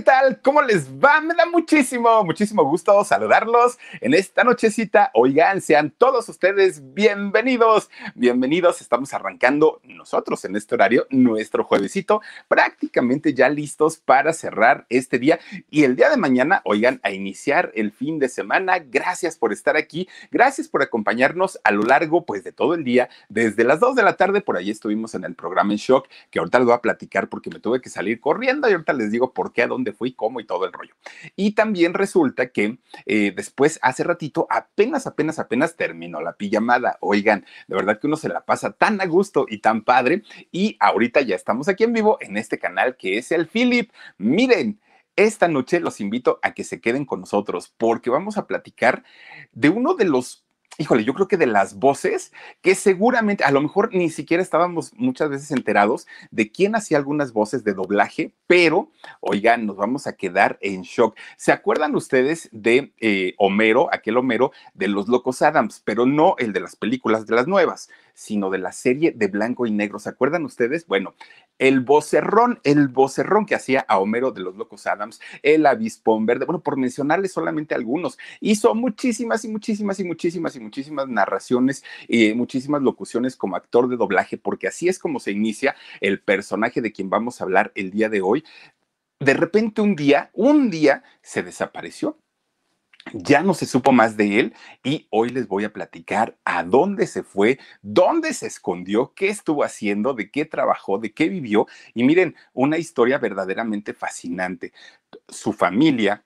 ¿qué tal? ¿Cómo les va? Me da muchísimo, muchísimo gusto saludarlos en esta nochecita. Oigan, sean todos ustedes bienvenidos, bienvenidos. Estamos arrancando nosotros en este horario nuestro juevesito, prácticamente ya listos para cerrar este día y el día de mañana, oigan, a iniciar el fin de semana. Gracias por estar aquí, gracias por acompañarnos a lo largo pues de todo el día, desde las 2 de la tarde, por ahí estuvimos en el programa en shock, que ahorita les voy a platicar porque me tuve que salir corriendo y ahorita les digo por qué, a dónde fui, cómo y todo el rollo. Y también resulta que eh, después, hace ratito, apenas, apenas, apenas terminó la pijamada. Oigan, de verdad que uno se la pasa tan a gusto y tan padre. Y ahorita ya estamos aquí en vivo en este canal que es el Philip. Miren. Esta noche los invito a que se queden con nosotros porque vamos a platicar de uno de los híjole, yo creo que de las voces que seguramente, a lo mejor ni siquiera estábamos muchas veces enterados de quién hacía algunas voces de doblaje, pero oigan, nos vamos a quedar en shock. ¿Se acuerdan ustedes de eh, Homero, aquel Homero de los Locos Adams, pero no el de las películas de las nuevas? sino de la serie de blanco y negro. ¿Se acuerdan ustedes? Bueno, el vocerrón, el vocerrón que hacía a Homero de los Locos Adams, el avispón verde, bueno, por mencionarles solamente algunos, hizo muchísimas y muchísimas y muchísimas y muchísimas narraciones y muchísimas locuciones como actor de doblaje, porque así es como se inicia el personaje de quien vamos a hablar el día de hoy. De repente un día, un día se desapareció ya no se supo más de él y hoy les voy a platicar a dónde se fue, dónde se escondió, qué estuvo haciendo, de qué trabajó, de qué vivió. Y miren, una historia verdaderamente fascinante. Su familia,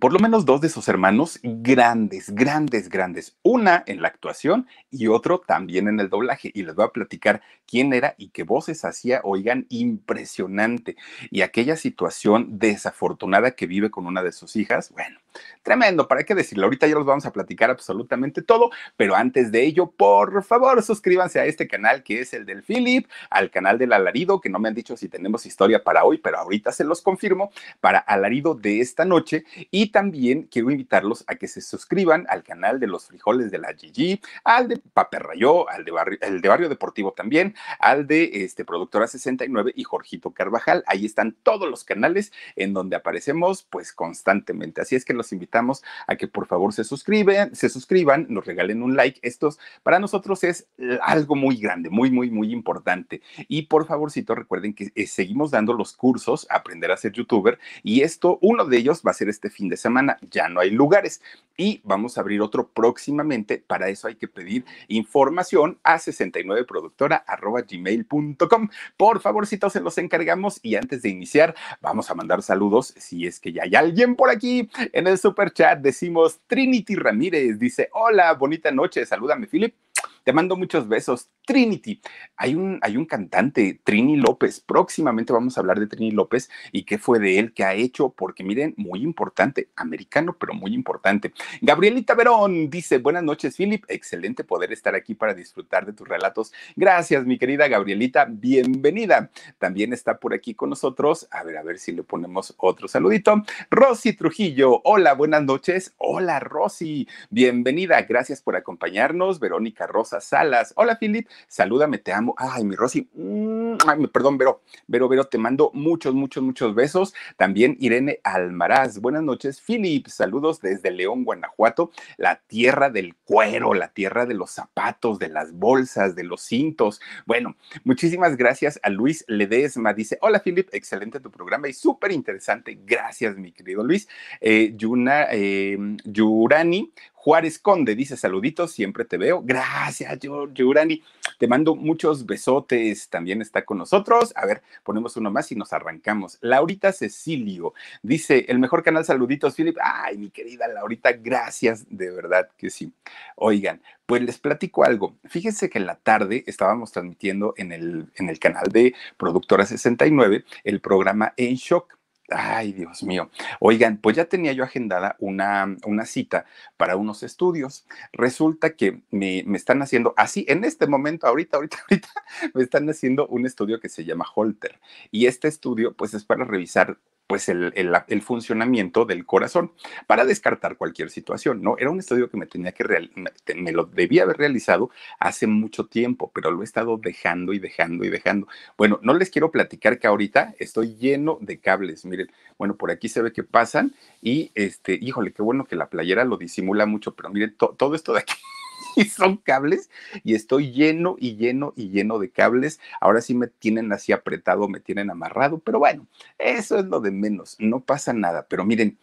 por lo menos dos de sus hermanos grandes, grandes, grandes. Una en la actuación y otro también en el doblaje. Y les voy a platicar quién era y qué voces hacía. Oigan, impresionante. Y aquella situación desafortunada que vive con una de sus hijas, bueno, Tremendo, para qué decirlo. Ahorita ya los vamos a platicar absolutamente todo, pero antes de ello, por favor, suscríbanse a este canal que es el del Philip, al canal del Alarido, que no me han dicho si tenemos historia para hoy, pero ahorita se los confirmo, para Alarido de esta noche. Y también quiero invitarlos a que se suscriban al canal de los frijoles de la Gigi, al de Rayó, al de Barrio, el de Barrio Deportivo también, al de este, Productora 69 y Jorgito Carvajal. Ahí están todos los canales en donde aparecemos pues constantemente. Así es que los invitamos a que por favor se suscriben, se suscriban, nos regalen un like. Esto para nosotros es algo muy grande, muy, muy, muy importante. Y por favorcito, recuerden que eh, seguimos dando los cursos, aprender a ser youtuber, y esto, uno de ellos va a ser este fin de semana, ya no hay lugares y vamos a abrir otro próximamente. Para eso hay que pedir información a 69productora.gmail.com. Por favorcitos, se los encargamos y antes de iniciar, vamos a mandar saludos. Si es que ya hay alguien por aquí en el super chat, decimos Trinity Ramírez, dice, hola, bonita noche, salúdame Philip. Te mando muchos besos. Trinity, hay un, hay un cantante, Trini López. Próximamente vamos a hablar de Trini López y qué fue de él, que ha hecho, porque miren, muy importante, americano, pero muy importante. Gabrielita Verón dice, buenas noches, Philip. Excelente poder estar aquí para disfrutar de tus relatos. Gracias, mi querida Gabrielita. Bienvenida. También está por aquí con nosotros. A ver, a ver si le ponemos otro saludito. Rosy Trujillo, hola, buenas noches. Hola, Rosy. Bienvenida. Gracias por acompañarnos. Verónica Rosa Salas. Hola, Filip. Salúdame, te amo. Ay, mi Rosy. Mm, ay, perdón, pero pero Vero, te mando muchos, muchos, muchos besos. También Irene Almaraz. Buenas noches, Philip, Saludos desde León, Guanajuato, la tierra del cuero, la tierra de los zapatos, de las bolsas, de los cintos. Bueno, muchísimas gracias a Luis Ledesma. Dice, hola, Filip. Excelente tu programa y súper interesante. Gracias, mi querido Luis. Eh, Yuna, eh, Yurani Juárez Conde dice saluditos, siempre te veo. Gracias, Giorgio Urani. Te mando muchos besotes. También está con nosotros. A ver, ponemos uno más y nos arrancamos. Laurita Cecilio dice, el mejor canal saluditos, Philip. Ay, mi querida Laurita, gracias, de verdad que sí. Oigan, pues les platico algo. Fíjense que en la tarde estábamos transmitiendo en el, en el canal de Productora 69 el programa En Shock Ay, Dios mío. Oigan, pues ya tenía yo agendada una, una cita para unos estudios. Resulta que me, me, están haciendo, así, en este momento, ahorita, ahorita, ahorita, me están haciendo un estudio que se llama Holter. Y este estudio, pues, es para revisar pues el, funcionamiento del corazón para descartar cualquier situación, ¿no? Era un estudio que me tenía que, me, lo debía haber realizado hace mucho tiempo, pero lo he estado dejando y dejando y dejando. Bueno, no les quiero platicar que ahorita estoy lleno de cables, miren, bueno, por aquí se ve que pasan y este, híjole, qué bueno que la playera lo disimula mucho, pero miren, todo esto de aquí y son cables y estoy lleno y lleno y lleno de cables. Ahora sí me tienen así apretado, me tienen amarrado, pero bueno, eso es lo de menos, no pasa nada. Pero miren,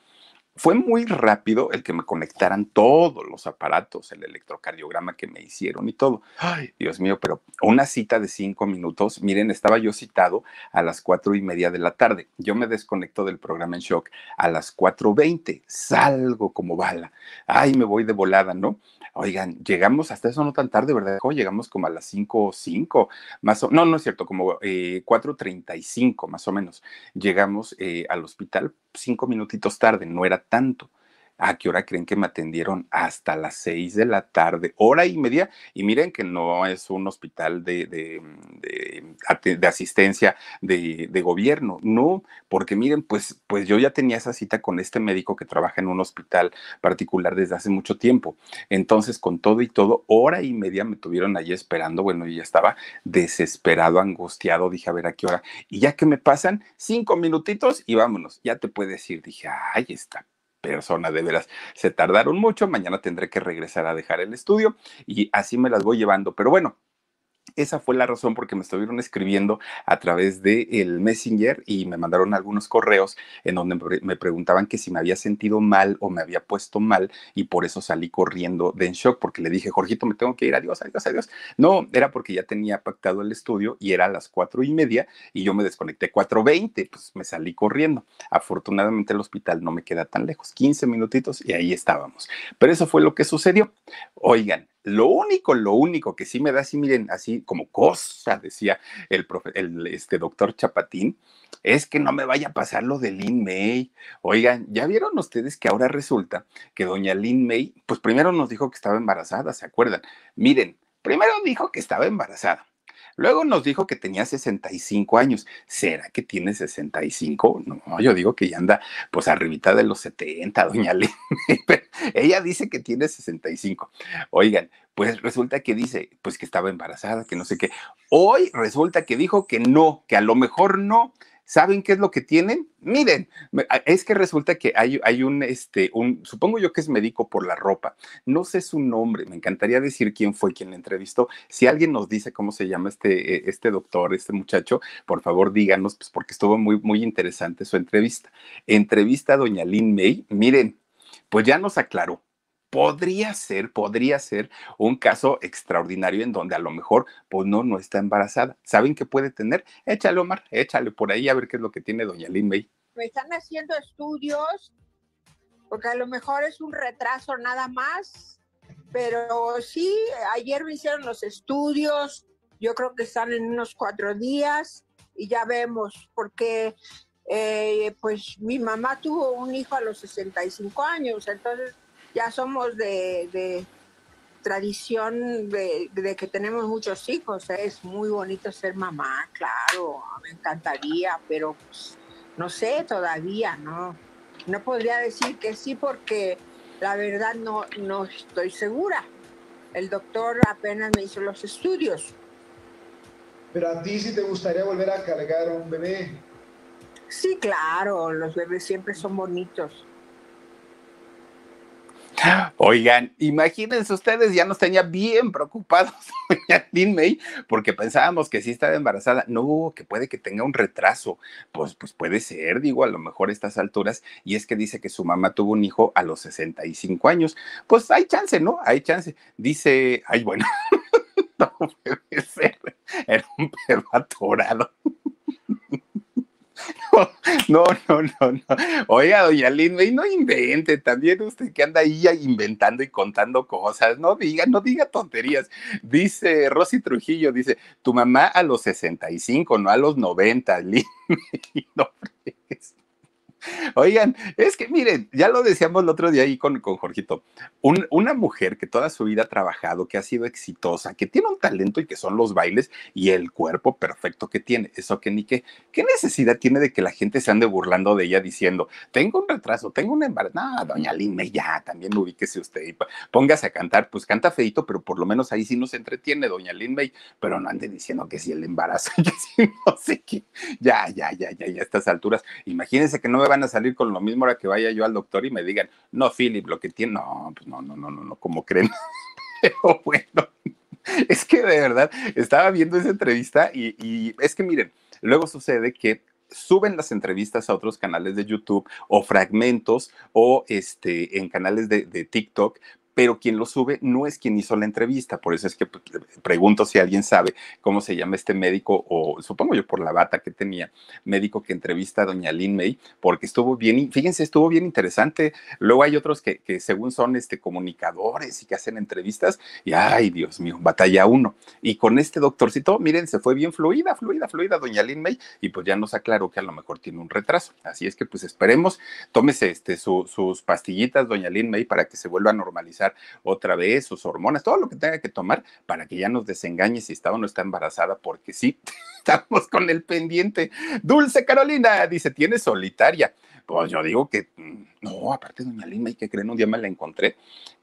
fue muy rápido el que me conectaran todos los aparatos, el electrocardiograma que me hicieron y todo. Ay, Dios mío, pero una cita de cinco minutos. Miren, estaba yo citado a las cuatro y media de la tarde. Yo me desconecto del programa en shock a las cuatro veinte. Salgo como bala. Ay, me voy de volada, ¿no? Oigan, llegamos hasta eso no tan tarde, ¿verdad? llegamos como a las o cinco más o No, no es cierto, como eh, y cinco más o menos. Llegamos eh, al hospital cinco minutitos tarde, no era tanto. ¿A ah, qué hora creen que me atendieron? Hasta las seis de la tarde, hora y media. Y miren que no es un hospital de, de, mm, mm, asistencia de, gobierno, no, porque miren, pues, pues yo ya tenía esa cita con este médico que trabaja en un hospital particular desde hace mucho tiempo. Entonces, con todo y todo, hora y media me tuvieron ahí esperando. Bueno, yo ya estaba desesperado, angustiado. Dije, a ver a qué hora. Y ya que me pasan cinco minutitos y vámonos, ya te puedes ir. Dije, ahí está persona, de veras. Se tardaron mucho, mañana tendré que regresar a dejar el estudio y así me las voy llevando. Pero bueno, esa fue la razón porque me estuvieron escribiendo a través del el Messenger y me mandaron algunos correos en donde me preguntaban que si me había sentido mal o me había puesto mal y por eso salí corriendo de en shock porque le dije, Jorgito, me tengo que ir, adiós, adiós, adiós. No, era porque ya tenía pactado el estudio y era a las cuatro y media y yo me desconecté 4.20, pues me salí corriendo. Afortunadamente el hospital no me queda tan lejos, 15 minutitos y ahí estábamos. Pero eso fue lo que sucedió. Oigan, lo único, lo único que sí me da así, miren, así como cosa, decía el, profe, el este, doctor Chapatín, es que no me vaya a pasar lo de Lin May. Oigan, ya vieron ustedes que ahora resulta que doña Lin May, pues primero nos dijo que estaba embarazada, ¿se acuerdan? Miren, primero dijo que estaba embarazada. Luego nos dijo que tenía 65 años. ¿Será que tiene 65? No, yo digo que ya anda pues arribita de los 70, doña Lee Ella dice que tiene 65. Oigan, pues resulta que dice pues que estaba embarazada, que no sé qué. Hoy resulta que dijo que no, que a lo mejor no. ¿Saben qué es lo que tienen? Miren, es que resulta que hay, hay un, este, un, supongo yo que es médico por la ropa. No sé su nombre, me encantaría decir quién fue quien le entrevistó. Si alguien nos dice cómo se llama este, eh, este doctor, este muchacho, por favor díganos, pues porque estuvo muy, muy interesante su entrevista. Entrevista a doña Lynn May, miren, pues ya nos aclaró podría ser, podría ser un caso extraordinario en donde a lo mejor, pues no, no está embarazada. ¿Saben qué puede tener? Échale, Omar, échale por ahí a ver qué es lo que tiene doña Lin Me están haciendo estudios, porque a lo mejor es un retraso nada más, pero sí, ayer me hicieron los estudios, yo creo que están en unos cuatro días y ya vemos, porque eh, pues mi mamá tuvo un hijo a los 65 años, entonces ya somos de, tradición de, que tenemos muchos hijos. Es muy bonito ser mamá, claro, me encantaría, pero pues, no sé todavía, ¿no? No podría decir que sí porque la verdad no, no estoy segura. El doctor apenas me hizo los estudios. Pero a ti sí te gustaría volver a cargar un bebé. Sí, claro, los bebés siempre son bonitos. Oigan, imagínense ustedes, ya nos tenía bien preocupados doña porque pensábamos que si estaba embarazada. No, que puede que tenga un retraso. Pues, pues puede ser, digo, a lo mejor a estas alturas. Y es que dice que su mamá tuvo un hijo a los 65 años. Pues hay chance, ¿no? Hay chance. Dice, ay, bueno, no puede ser. Era un perro atorado. No, no, no, no. Oiga, doña Linda, no invente también usted que anda ahí inventando y contando cosas. No diga, no diga tonterías. Dice Rosy Trujillo, dice, tu mamá a los 65, no a los 90, Linda. No, Oigan, es que miren, ya lo decíamos el otro día ahí con, con Jorgito, una mujer que toda su vida ha trabajado, que ha sido exitosa, que tiene un talento y que son los bailes y el cuerpo perfecto que tiene, eso que ni qué, ¿qué necesidad tiene de que la gente se ande burlando de ella diciendo, tengo un retraso, tengo una embarazo? No, doña Lime, ya, también ubíquese usted y póngase a cantar, pues canta feito, pero por lo menos ahí sí nos entretiene, doña Lime, pero no ande diciendo que si el embarazo, que si no sé qué, ya, ya, ya, ya, ya, a estas alturas, imagínense que no me van a salir con lo mismo ahora que vaya yo al doctor y me digan, no, Philip, lo que tiene, no, pues no, no, no, no, no, como creen. Pero bueno, es que de verdad estaba viendo esa entrevista y, es que miren, luego sucede que suben las entrevistas a otros canales de YouTube o fragmentos o este, en canales de, de, TikTok, pero quien lo sube no es quien hizo la entrevista. Por eso es que pues, pregunto si alguien sabe cómo se llama este médico, o supongo yo por la bata que tenía, médico que entrevista a doña Lin May, porque estuvo bien, fíjense, estuvo bien interesante. Luego hay otros que, según son este, comunicadores y que hacen entrevistas, y ay, Dios mío, batalla uno. Y con este doctorcito, miren, se fue bien fluida, fluida, fluida doña Lin May, y pues ya nos aclaró que a lo mejor tiene un retraso. Así es que pues esperemos, tómese este, sus pastillitas, doña Lin May, para que se vuelva a normalizar otra vez sus hormonas, todo lo que tenga que tomar para que ya nos desengañe si está o no está embarazada, porque sí, estamos con el pendiente. Dulce Carolina dice, tiene solitaria. Pues yo digo que mm, no, aparte doña Lima, y que creen, un día me la encontré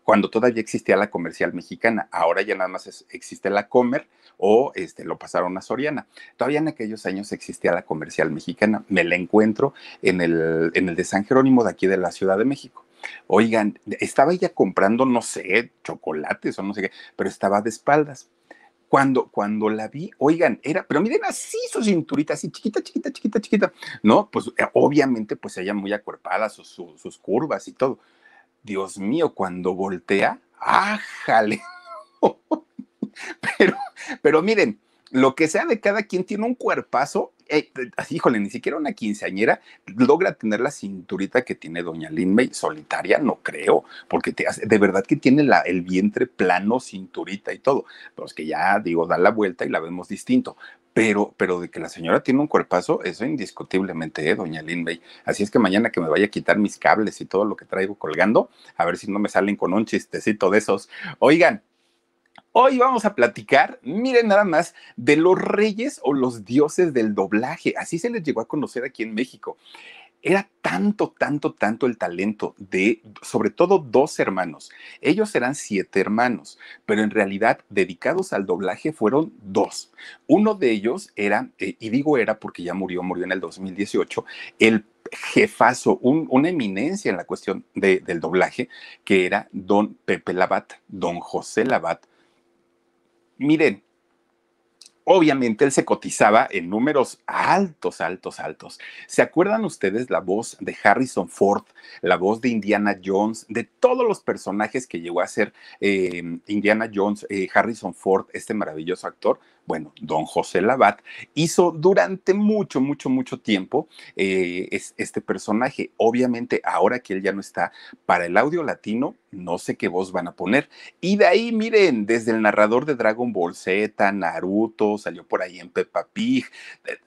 cuando todavía existía la comercial mexicana, ahora ya nada más existe la comer o este, lo pasaron a Soriana. Todavía en aquellos años existía la comercial mexicana, me la encuentro en el, en el de San Jerónimo de aquí de la Ciudad de México. Oigan, estaba ella comprando, no sé, chocolates o no sé qué, pero estaba de espaldas. Cuando, cuando la vi, oigan, era, pero miren así su cinturita, así chiquita, chiquita, chiquita, chiquita, ¿no? Pues eh, obviamente, pues ella muy acuerpada, sus, curvas y todo. Dios mío, cuando voltea, ájale. pero, pero miren, lo que sea de cada quien tiene un cuerpazo eh, híjole, ni siquiera una quinceañera logra tener la cinturita que tiene doña Linmei, solitaria no creo, porque te de verdad que tiene la, el vientre plano, cinturita y todo, pero es que ya digo, da la vuelta y la vemos distinto. Pero, pero de que la señora tiene un cuerpazo, eso indiscutiblemente, eh, doña Linmei, Así es que mañana que me vaya a quitar mis cables y todo lo que traigo colgando, a ver si no me salen con un chistecito de esos. Oigan, Hoy vamos a platicar, miren nada más, de los reyes o los dioses del doblaje. Así se les llegó a conocer aquí en México. Era tanto, tanto, tanto el talento de, sobre todo, dos hermanos. Ellos eran siete hermanos, pero en realidad dedicados al doblaje fueron dos. Uno de ellos era, eh, y digo era porque ya murió, murió en el 2018, el jefazo, una eminencia en la cuestión del doblaje, que era don Pepe Labat, don José Labat miren, obviamente él se cotizaba en números altos, altos, altos. ¿Se acuerdan ustedes la voz de Harrison Ford, la voz de Indiana Jones, de todos los personajes que llegó a ser eh, Indiana Jones, eh, Harrison Ford, este maravilloso actor? Bueno, don José Labat hizo durante mucho, mucho, mucho tiempo eh, este personaje. Obviamente, ahora que él ya no está, para el audio latino, no sé qué voz van a poner. Y de ahí, miren, desde el narrador de Dragon Ball Z, Naruto, salió por ahí en Peppa Pig,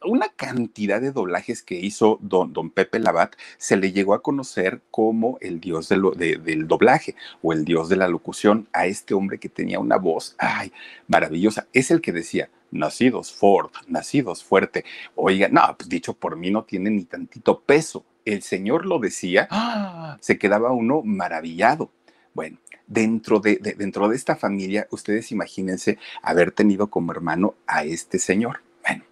una cantidad de doblajes que hizo don, don Pepe Labat, se le llegó a conocer como el dios del doblaje o el dios de la locución a este hombre que tenía una voz, ay, maravillosa. Es el que decía, nacidos Ford, nacidos fuerte. Oiga, no, pues dicho por mí no tiene ni tantito peso. El Señor lo decía, ¡ah! se quedaba uno maravillado. Bueno, dentro de, dentro de esta familia, ustedes imagínense haber tenido como hermano a este señor. Bueno,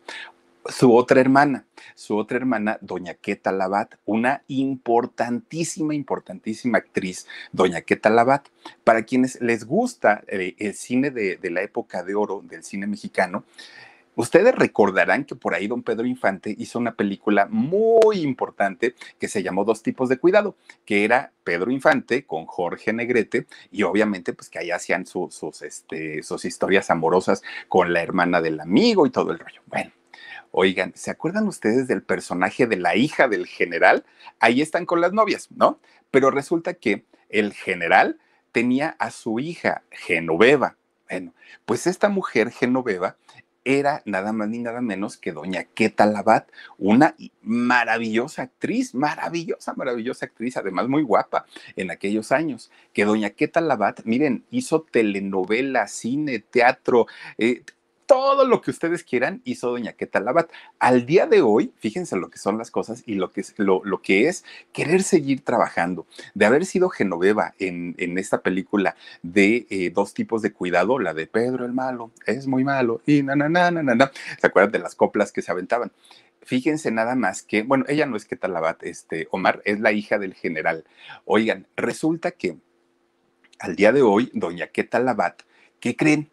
su otra hermana, su otra hermana, doña Queta Labat, una importantísima, importantísima actriz, doña Queta Labat. Para quienes les gusta eh, el cine de, la época de oro, del cine mexicano, Ustedes recordarán que por ahí don Pedro Infante hizo una película muy importante que se llamó Dos tipos de cuidado, que era Pedro Infante con Jorge Negrete y obviamente pues que ahí hacían sus, este, sus historias amorosas con la hermana del amigo y todo el rollo. Bueno, Oigan, ¿se acuerdan ustedes del personaje de la hija del general? Ahí están con las novias, ¿no? Pero resulta que el general tenía a su hija Genoveva. Bueno, pues esta mujer Genoveva era nada más ni nada menos que doña Queta Labat, una maravillosa actriz, maravillosa, maravillosa actriz, además muy guapa en aquellos años, que doña Queta Labat, miren, hizo telenovela, cine, teatro, eh, todo lo que ustedes quieran hizo Doña Queta Labat. Al día de hoy, fíjense lo que son las cosas y lo que es, lo, que es querer seguir trabajando. De haber sido Genoveva en, en esta película de eh, dos tipos de cuidado, la de Pedro el Malo, es muy malo, y na, na, na, na, na, ¿se acuerdan de las coplas que se aventaban? Fíjense nada más que, bueno, ella no es Queta Labat, este, Omar, es la hija del general. Oigan, resulta que al día de hoy, Doña Queta Labat, ¿qué creen?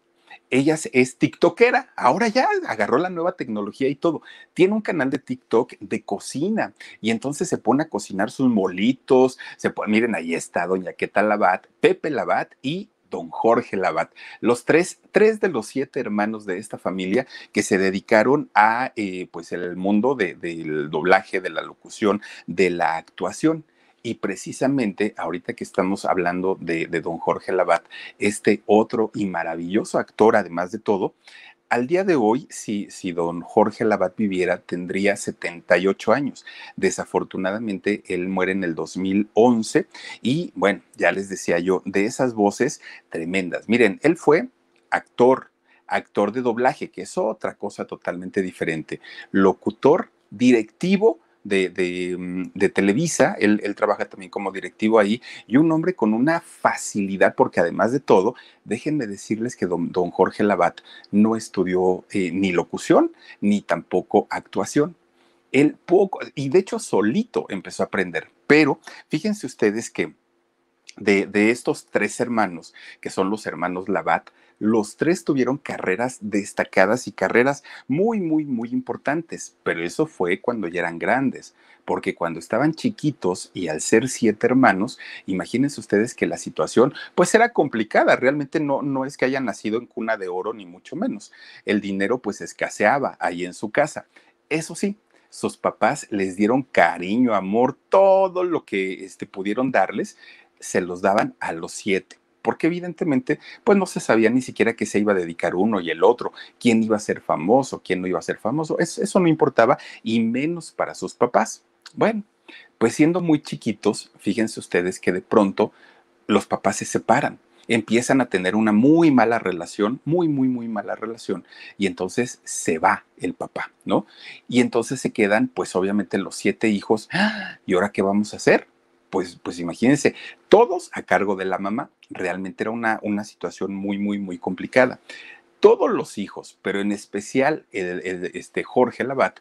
Ella es TikTokera, ahora ya agarró la nueva tecnología y todo. Tiene un canal de TikTok de cocina y entonces se pone a cocinar sus molitos. Se miren, ahí está Doña Queta Labat, Pepe Labat y don Jorge Labat, los tres, tres de los siete hermanos de esta familia que se dedicaron a eh, pues el mundo del doblaje, de la locución, de la actuación. Y precisamente ahorita que estamos hablando de, don Jorge Labat, este otro y maravilloso actor, además de todo, al día de hoy, si, si don Jorge Labat viviera, tendría 78 años. Desafortunadamente, él muere en el 2011 y, bueno, ya les decía yo, de esas voces tremendas. Miren, él fue actor, actor de doblaje, que es otra cosa totalmente diferente, locutor, directivo Mm, de, Televisa, él, trabaja también como directivo ahí, y un hombre con una facilidad, porque además de todo, déjenme decirles que don, Jorge Labat no estudió eh, ni locución ni tampoco actuación. Él poco, y de hecho solito empezó a aprender, pero fíjense ustedes que... De, de, estos tres hermanos, que son los hermanos Labat, los tres tuvieron carreras destacadas y carreras muy, muy, muy importantes, pero eso fue cuando ya eran grandes, porque cuando estaban chiquitos y al ser siete hermanos, imagínense ustedes que la situación pues era complicada, realmente no, no es que hayan nacido en cuna de oro ni mucho menos, el dinero pues escaseaba ahí en su casa. Eso sí, sus papás les dieron cariño, amor, todo lo que este, pudieron darles, se los daban a los siete porque evidentemente pues no se sabía ni siquiera que se iba a dedicar uno y el otro, quién iba a ser famoso, quién no iba a ser famoso, eso, no importaba y menos para sus papás. Bueno, pues siendo muy chiquitos, fíjense ustedes que de pronto los papás se separan empiezan a tener una muy mala relación, muy, muy, muy mala relación, y entonces se va el papá, ¿no? Y entonces se quedan, pues obviamente los siete hijos, ¡Ah! ¿y ahora qué vamos a hacer? Pues, pues imagínense, todos a cargo de la mamá, realmente era una, una situación muy, muy, muy complicada. Todos los hijos, pero en especial este, Jorge Labat,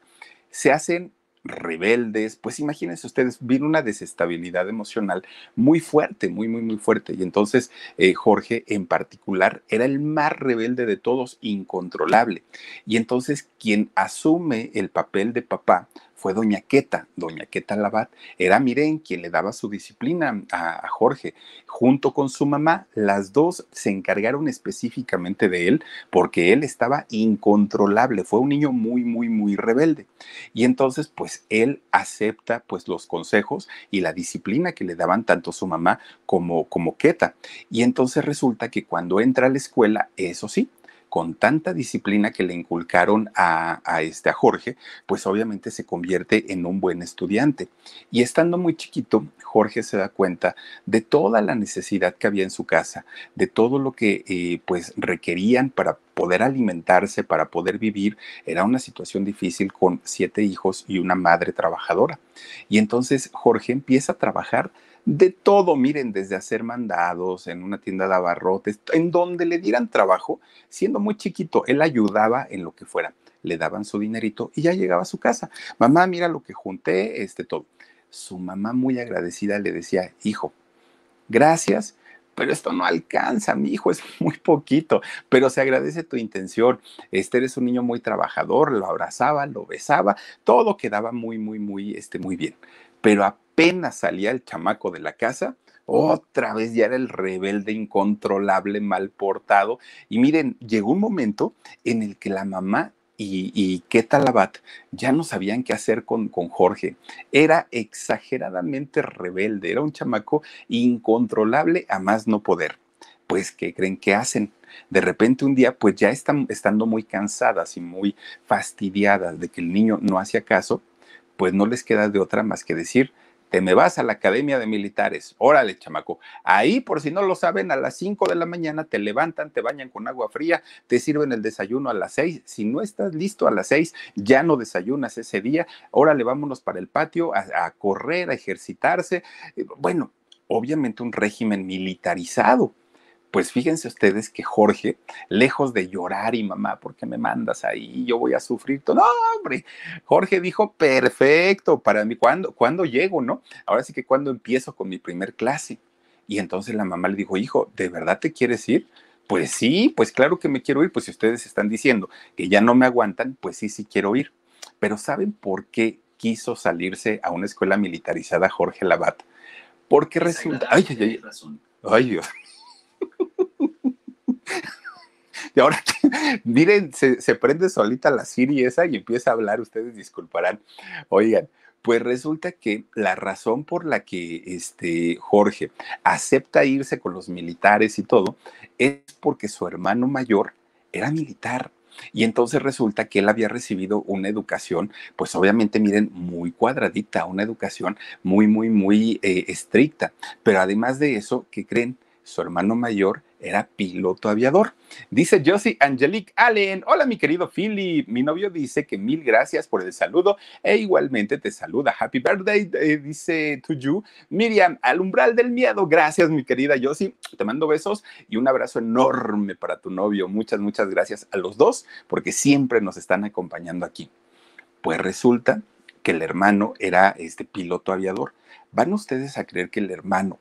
se hacen rebeldes, pues imagínense ustedes, vino una desestabilidad emocional muy fuerte, muy, muy, muy fuerte. Y entonces eh, Jorge en particular era el más rebelde de todos, incontrolable. Y entonces quien asume el papel de papá fue Doña Queta. Doña Queta Labat era Miren quien le daba su disciplina a, Jorge. Junto con su mamá, las dos se encargaron específicamente de él porque él estaba incontrolable. Fue un niño muy, muy, muy rebelde. Y entonces, pues él acepta pues los consejos y la disciplina que le daban tanto su mamá como, como Queta. Y entonces resulta que cuando entra a la escuela, eso sí, con tanta disciplina que le inculcaron a, este, a Jorge, pues obviamente se convierte en un buen estudiante. Y estando muy chiquito, Jorge se da cuenta de toda la necesidad que había en su casa, de todo lo que eh, pues requerían para poder alimentarse, para poder vivir, era una situación difícil con siete hijos y una madre trabajadora. Y entonces Jorge empieza a trabajar de todo, miren, desde hacer mandados en una tienda de abarrotes, en donde le dieran trabajo, siendo muy chiquito, él ayudaba en lo que fuera, le daban su dinerito y ya llegaba a su casa. Mamá, mira lo que junté, este todo. Su mamá muy agradecida le decía, hijo, gracias, pero esto no alcanza, mi hijo es muy poquito, pero se agradece tu intención. Este eres un niño muy trabajador, lo abrazaba, lo besaba, todo quedaba muy, muy, muy, este, muy bien pero apenas salía el chamaco de la casa, oh. otra vez ya era el rebelde incontrolable, mal portado. Y miren, llegó un momento en el que la mamá y, y ya no sabían qué hacer con, con Jorge. Era exageradamente rebelde, era un chamaco incontrolable a más no poder. Pues, ¿qué creen que hacen? De repente un día, pues ya están estando muy cansadas y muy fastidiadas de que el niño no hacía caso, pues no les queda de otra más que decir, te me vas a la Academia de Militares, órale, chamaco. Ahí, por si no lo saben, a las 5 de la mañana te levantan, te bañan con agua fría, te sirven el desayuno a las 6. Si no estás listo a las 6, ya no desayunas ese día, órale, vámonos para el patio a, a correr, a ejercitarse. Eh, bueno, obviamente un régimen militarizado pues fíjense ustedes que Jorge, lejos de llorar y mamá, ¿por qué me mandas ahí? Yo voy a sufrir todo. No, hombre, Jorge dijo, perfecto, para mí, ¿cuándo, llego, no? Ahora sí que cuando empiezo con mi primer clase. Y entonces la mamá le dijo, hijo, ¿de verdad te quieres ir? Pues sí, pues claro que me quiero ir, pues si ustedes están diciendo que ya no me aguantan, pues sí, sí quiero ir. Pero ¿saben por qué quiso salirse a una escuela militarizada Jorge Labat? Porque resulta... Ay, ay, ay. Ay, Dios. Y ahora, miren, se, prende solita la Siri esa y empieza a hablar, ustedes disculparán. Oigan, pues resulta que la razón por la que este Jorge acepta irse con los militares y todo es porque su hermano mayor era militar. Y entonces resulta que él había recibido una educación, pues obviamente miren, muy cuadradita, una educación muy, muy, muy eh, estricta. Pero además de eso, ¿qué creen? Su hermano mayor era piloto aviador. Dice Josie Angelique Allen, hola mi querido Philly. mi novio dice que mil gracias por el saludo e igualmente te saluda, happy birthday, eh, dice to you, Miriam, al umbral del miedo, gracias mi querida Josie, te mando besos y un abrazo enorme para tu novio, muchas, muchas gracias a los dos porque siempre nos están acompañando aquí. Pues resulta que el hermano era este piloto aviador. ¿Van ustedes a creer que el hermano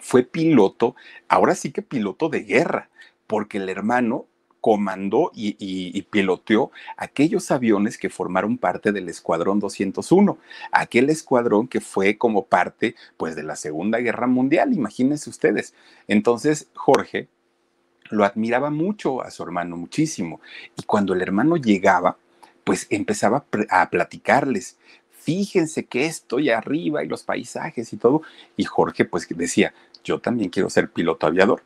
fue piloto, ahora sí que piloto de guerra, porque el hermano comandó y, piloteó aquellos aviones que formaron parte del Escuadrón 201, aquel escuadrón que fue como parte pues de la Segunda Guerra Mundial, imagínense ustedes. Entonces, Jorge lo admiraba mucho a su hermano, muchísimo, y cuando el hermano llegaba, pues empezaba a platicarles fíjense que estoy arriba y los paisajes y todo. Y Jorge pues decía, yo también quiero ser piloto aviador.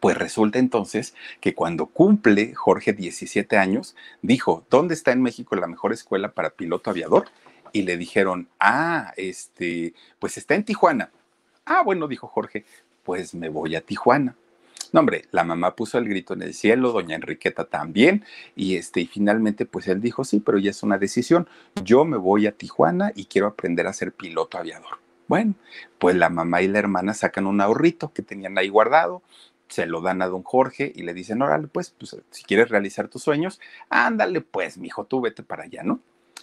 Pues resulta entonces que cuando cumple Jorge 17 años, dijo, ¿dónde está en México la mejor escuela para piloto aviador? Y le dijeron, ah, este, pues está en Tijuana. Ah, bueno, dijo Jorge, pues me voy a Tijuana. Pues, no, hombre, la mamá puso el grito en el cielo, doña Enriqueta también, y este, y finalmente, pues él dijo, sí, pero ya es una decisión. Yo me voy a Tijuana y quiero aprender a ser piloto aviador. Bueno, pues la mamá y la hermana sacan un ahorrito que tenían ahí guardado, se lo dan a don Jorge y le dicen, órale, pues, pues si quieres realizar tus sueños, ándale, pues, mijo, tú vete para allá, ¿no?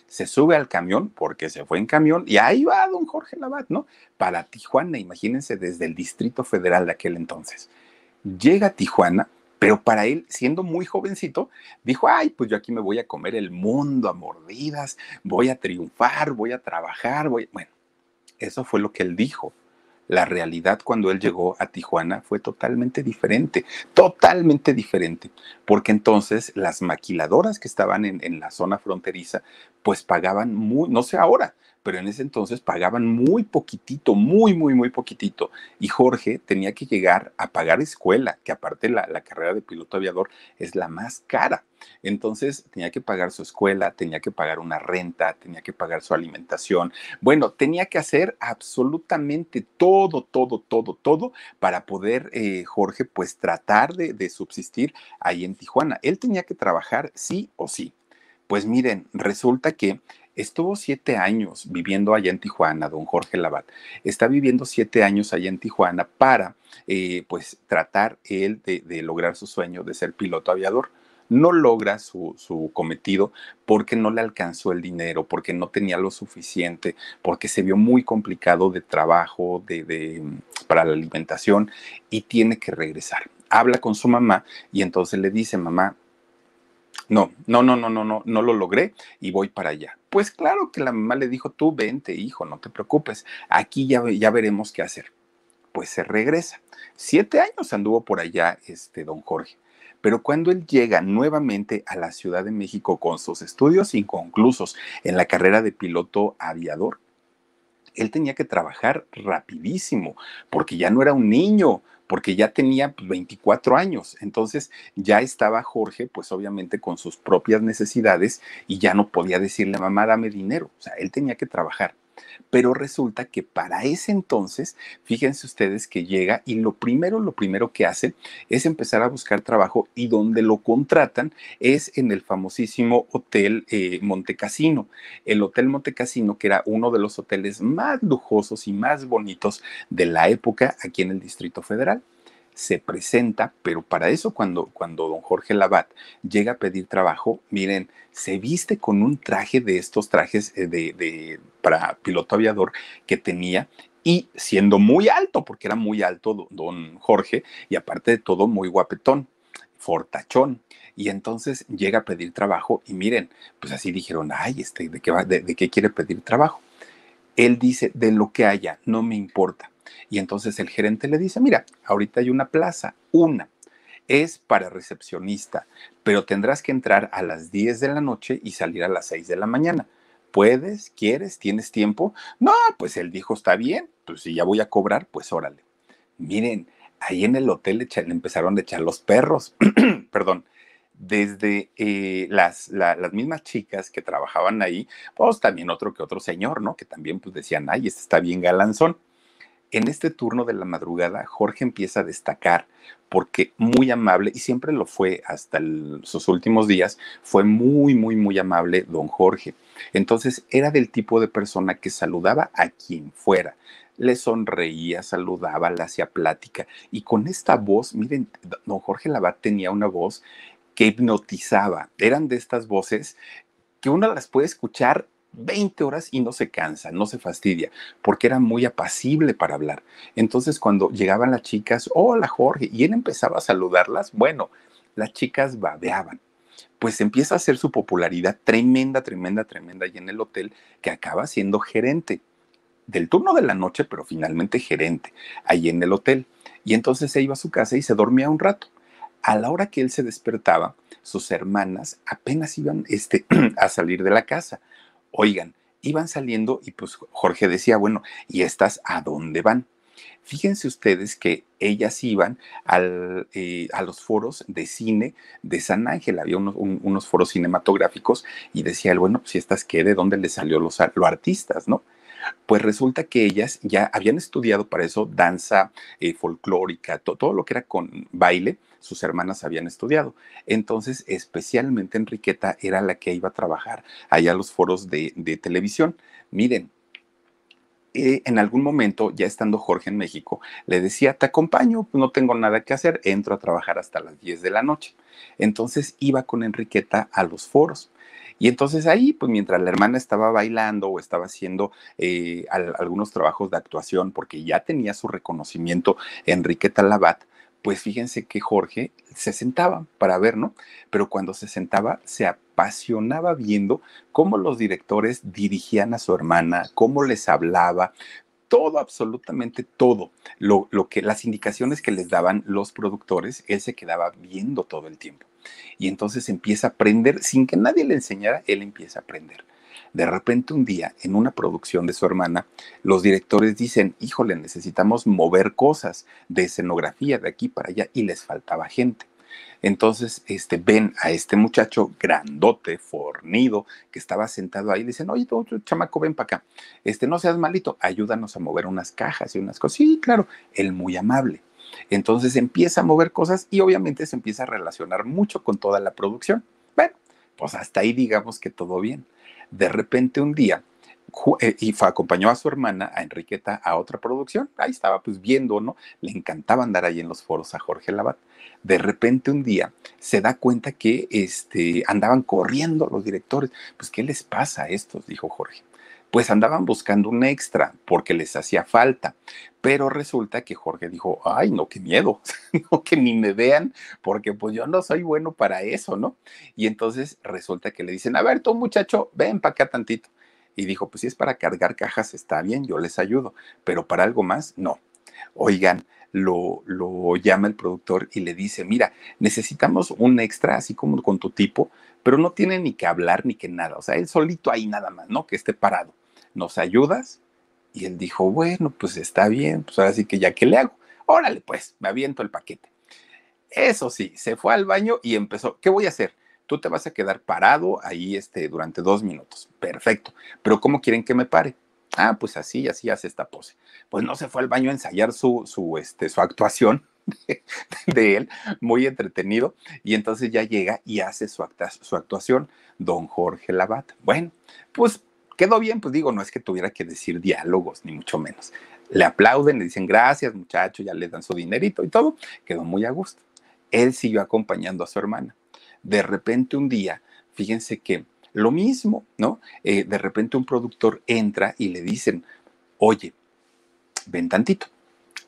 se sube al camión porque se fue en camión y ahí va don Jorge Lavat ¿no? Para Tijuana, imagínense desde el Distrito Federal de aquel entonces llega a Tijuana, pero para él, siendo muy jovencito, dijo, ay, pues yo aquí me voy a comer el mundo a mordidas, voy a triunfar, voy a trabajar, voy... Bueno, eso fue lo que él dijo. La realidad cuando él llegó a Tijuana fue totalmente diferente, totalmente diferente, porque entonces las maquiladoras que estaban en, en la zona fronteriza, pues pagaban muy, no sé ahora, pero en ese entonces pagaban muy poquitito, muy, muy, muy poquitito. Y Jorge tenía que llegar a pagar escuela, que aparte la, la carrera de piloto aviador es la más cara. Entonces tenía que pagar su escuela, tenía que pagar una renta, tenía que pagar su alimentación. Bueno, tenía que hacer absolutamente todo, todo, todo, todo para poder eh, Jorge pues tratar de, de subsistir ahí en Tijuana. Él tenía que trabajar sí o sí. Pues miren, resulta que Estuvo siete años viviendo allá en Tijuana, don Jorge Labat. Está viviendo siete años allá en Tijuana para, eh, pues, tratar él de, lograr su sueño de ser piloto aviador. No logra su, cometido porque no le alcanzó el dinero, porque no tenía lo suficiente, porque se vio muy complicado de trabajo, de, de, para la alimentación y tiene que regresar habla con su mamá y entonces le dice, mamá, no, no, no, no, no, no, lo logré y voy para allá. Pues claro que la mamá le dijo, tú vente, hijo, no te preocupes, aquí ya, ya veremos qué hacer. Pues se regresa. Siete años anduvo por allá este don Jorge. Pero cuando él llega nuevamente a la Ciudad de México con sus estudios inconclusos en la carrera de piloto aviador, él tenía que trabajar rapidísimo, porque ya no era un niño, porque ya tenía 24 pues, años, entonces ya estaba Jorge, pues obviamente con sus propias necesidades y ya no podía decirle, mamá, dame dinero, o sea, él tenía que trabajar. Pero resulta que para ese entonces, fíjense ustedes que llega y lo primero, lo primero que hace es empezar a buscar trabajo y donde lo contratan es en el famosísimo Hotel eh, Montecasino. El Hotel Montecasino, que era uno de los hoteles más lujosos y más bonitos de la época aquí en el Distrito Federal se presenta, pero para eso cuando, cuando don Jorge Labat llega a pedir trabajo, miren, se viste con un traje de estos trajes eh, de, para piloto aviador que tenía y siendo muy alto, porque era muy alto don Jorge, y aparte de todo muy guapetón, fortachón. Y entonces llega a pedir trabajo y miren, pues así dijeron, ay, este, ¿de qué, va, ¿de qué quiere pedir trabajo? Él dice, de lo que haya, no me importa y entonces el gerente le dice, mira, ahorita hay una plaza, una, es para recepcionista, pero tendrás que entrar a las 10 de la noche y salir a las 6 de la mañana. ¿Puedes? ¿Quieres? ¿Tienes tiempo? No, pues él dijo, está bien, pues si ya voy a cobrar, pues órale. Miren, ahí en el hotel le, empezaron a echar los perros, perdón, desde eh, las, las, mismas chicas que trabajaban ahí, pues también otro que otro señor, ¿no? Que también pues decían, ay, este está bien galanzón. En este turno de la madrugada, Jorge empieza a destacar porque muy amable, y siempre lo fue hasta sus últimos días, fue muy, muy, muy amable don Jorge. Entonces era del tipo de persona que saludaba a quien fuera, le sonreía, saludaba, le hacía plática, y con esta voz, miren, don Jorge Labat tenía una voz que hipnotizaba, eran de estas voces que uno las puede escuchar 20 horas y no se cansa, no se fastidia, porque era muy apacible para hablar. Entonces cuando llegaban las chicas, hola Jorge, y él empezaba a saludarlas, bueno, las chicas babeaban. Pues empieza a hacer su popularidad tremenda, tremenda, tremenda, ahí en el hotel que acaba siendo gerente del turno de la noche, pero finalmente gerente, ahí en el hotel. Y entonces se iba a su casa y se dormía un rato. A la hora que él se despertaba, sus hermanas apenas iban este, a salir de la casa Oigan, iban saliendo y pues Jorge decía, bueno, ¿y estas a dónde van? Fíjense ustedes que ellas iban al, eh, a los foros de cine de San Ángel, había unos, unos foros cinematográficos y decía él, bueno, pues si estas qué, ¿de dónde le salió los, los, artistas, no? Pues resulta que ellas ya habían estudiado para eso danza eh, folclórica, todo lo que era con baile, sus hermanas habían estudiado. Entonces, especialmente Enriqueta era la que iba a trabajar allá a los foros de, de televisión. Miren, eh, en algún momento, ya estando Jorge en México, le decía, te acompaño, no tengo nada que hacer, entro a trabajar hasta las 10 de la noche. Entonces iba con Enriqueta a los foros. Y entonces ahí, pues mientras la hermana estaba bailando o estaba haciendo eh, algunos trabajos de actuación, porque ya tenía su reconocimiento Enriqueta Labat, pues fíjense que Jorge se sentaba para ver, ¿no? Pero cuando se sentaba se apasionaba viendo cómo los directores dirigían a su hermana, cómo les hablaba, todo, absolutamente todo, lo, lo que las indicaciones que les daban los productores, él se quedaba viendo todo el tiempo. Y entonces empieza a aprender, sin que nadie le enseñara, él empieza a aprender. De repente un día, en una producción de su hermana, los directores dicen, híjole, necesitamos mover cosas de escenografía de aquí para allá y les faltaba gente. Entonces, este, ven a este muchacho grandote, fornido, que estaba sentado ahí. Dicen, oye, chamaco, ven para acá. Este, no seas malito, ayúdanos a mover unas cajas y unas cosas. Sí, claro, el muy amable. Entonces empieza a mover cosas y obviamente se empieza a relacionar mucho con toda la producción. Bueno, pues hasta ahí digamos que todo bien. De repente un día, eh, y acompañó a su hermana, a Enriqueta, a otra producción. Ahí estaba pues viendo, ¿no? Le encantaba andar ahí en los foros a Jorge Labat. De repente un día se da cuenta que este, andaban corriendo los directores. Pues, ¿qué les pasa a estos? Dijo Jorge pues andaban buscando un extra porque les hacía falta. Pero resulta que Jorge dijo, ay, no, qué miedo, no, que ni me vean, porque pues yo no soy bueno para eso, ¿no? Y entonces resulta que le dicen, a ver, tú muchacho, ven para acá tantito. Y dijo, pues si es para cargar cajas, está bien, yo les ayudo, pero para algo más, no. Oigan, lo, lo, llama el productor y le dice, mira, necesitamos un extra, así como con tu tipo, pero no tiene ni que hablar ni que nada, o sea, él solito ahí nada más, ¿no? Que esté parado. ¿nos ayudas? Y él dijo, bueno, pues está bien, pues ahora sí que ya que le hago, órale pues, me aviento el paquete. Eso sí, se fue al baño y empezó, ¿qué voy a hacer? Tú te vas a quedar parado ahí este, durante dos minutos, perfecto, pero ¿cómo quieren que me pare? Ah, pues así, así hace esta pose. Pues no se fue al baño a ensayar su, su, este, su actuación de, él, muy entretenido, y entonces ya llega y hace su, su actuación, don Jorge Labat. Bueno, pues quedó bien, pues digo, no es que tuviera que decir diálogos, ni mucho menos. Le aplauden, le dicen gracias, muchacho, ya le dan su dinerito y todo. Quedó muy a gusto. Él siguió acompañando a su hermana. De repente un día, fíjense que lo mismo, ¿no? Eh, de repente un productor entra y le dicen, oye, ven tantito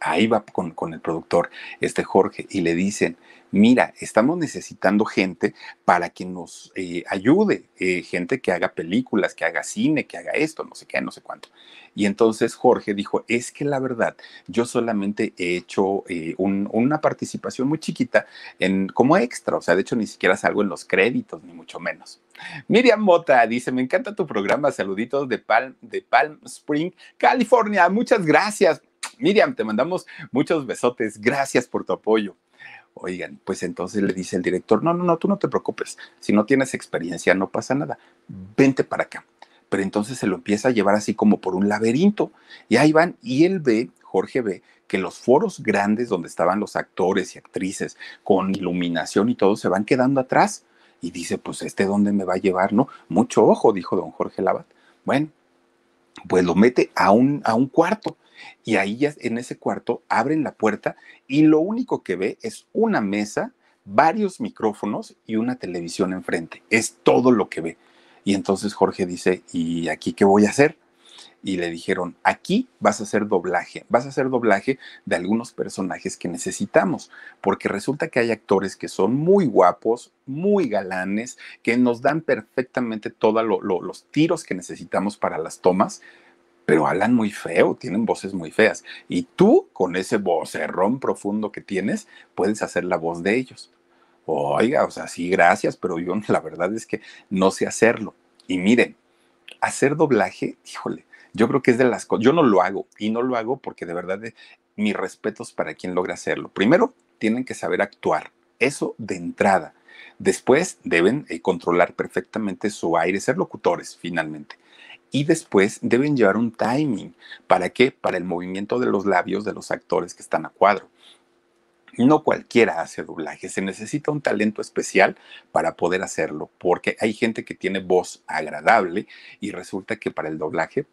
ahí va con, con, el productor, este Jorge, y le dicen, mira, estamos necesitando gente para que nos eh, ayude, eh, gente que haga películas, que haga cine, que haga esto, no sé qué, no sé cuánto. Y entonces Jorge dijo, es que la verdad, yo solamente he hecho eh, una participación muy chiquita en, como extra, o sea, de hecho ni siquiera salgo en los créditos, ni mucho menos. Miriam Mota dice, me encanta tu programa, saluditos de Palm, de Palm Spring, California, muchas gracias. Miriam, te mandamos muchos besotes. Gracias por tu apoyo. Oigan, pues entonces le dice el director, no, no, no, tú no te preocupes. Si no tienes experiencia, no pasa nada. Vente para acá. Pero entonces se lo empieza a llevar así como por un laberinto. Y ahí van y él ve, Jorge ve, que los foros grandes donde estaban los actores y actrices con iluminación y todo se van quedando atrás. Y dice, pues este dónde me va a llevar, ¿no? Mucho ojo, dijo don Jorge Labat. Bueno, pues lo mete a un, a un cuarto y ahí ya en ese cuarto abren la puerta y lo único que ve es una mesa, varios micrófonos y una televisión enfrente. Es todo lo que ve. Y entonces Jorge dice, ¿y aquí qué voy a hacer? Y le dijeron, aquí vas a hacer doblaje, vas a hacer doblaje de algunos personajes que necesitamos, porque resulta que hay actores que son muy guapos, muy galanes, que nos dan perfectamente todos los tiros que necesitamos para las tomas, pero hablan muy feo, tienen voces muy feas. Y tú, con ese vocerrón profundo que tienes, puedes hacer la voz de ellos. Oiga, o sea, sí, gracias, pero yo la verdad es que no sé hacerlo. Y miren, hacer doblaje, híjole, yo creo que es de las cosas, yo no lo hago y no lo hago porque de verdad eh, mis respetos para quien logra hacerlo. Primero, tienen que saber actuar, eso de entrada. Después deben eh, controlar perfectamente su aire, ser locutores finalmente y después deben llevar un timing. ¿Para qué? Para el movimiento de los labios de los actores que están a cuadro. No cualquiera hace doblaje, se necesita un talento especial para poder hacerlo, porque hay gente que tiene voz agradable y resulta que para el doblaje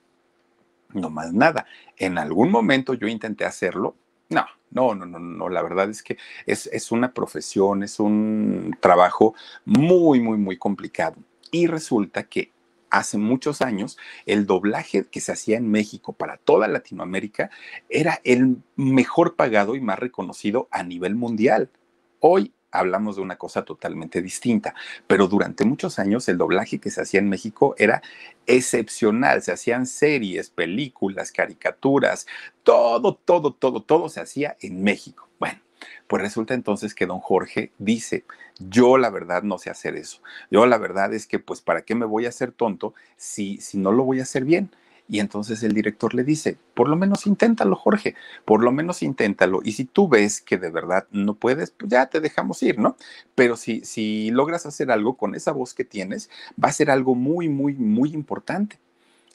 no más nada. En algún momento yo intenté hacerlo. No, no, no, no, no. La verdad es que es, es, una profesión, es un trabajo muy, muy, muy complicado. Y resulta que hace muchos años, el doblaje que se hacía en México para toda Latinoamérica era el mejor pagado y más reconocido a nivel mundial. Hoy hablamos de una cosa totalmente distinta, pero durante muchos años el doblaje que se hacía en México era excepcional, se hacían series, películas, caricaturas, todo, todo, todo, todo se hacía en México. Bueno, pues resulta entonces que don Jorge dice, yo la verdad no sé hacer eso. Yo la verdad es que pues para qué me voy a hacer tonto si, si no lo voy a hacer bien. Y entonces el director le dice, por lo menos inténtalo, Jorge, por lo menos inténtalo. Y si tú ves que de verdad no puedes, pues ya te dejamos ir, ¿no? Pero si, si logras hacer algo con esa voz que tienes, va a ser algo muy, muy, muy importante.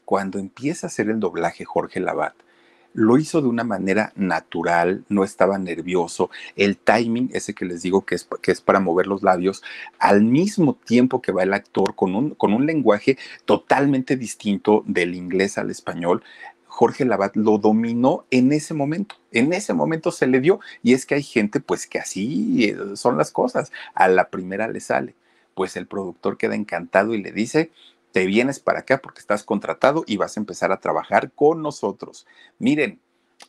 Cuando empieza a hacer el doblaje Jorge Labat, lo hizo de una manera natural, no estaba nervioso. El timing, ese que les digo que es, que es para mover los labios, al mismo tiempo que va el actor con un, con un lenguaje totalmente distinto del inglés al español, Jorge Labat lo dominó en ese momento. En ese momento se le dio. Y es que hay gente, pues, que así eh, son las cosas. A la primera le sale. Pues el productor queda encantado y le dice, te vienes para acá porque estás contratado y vas a empezar a trabajar con nosotros. Miren,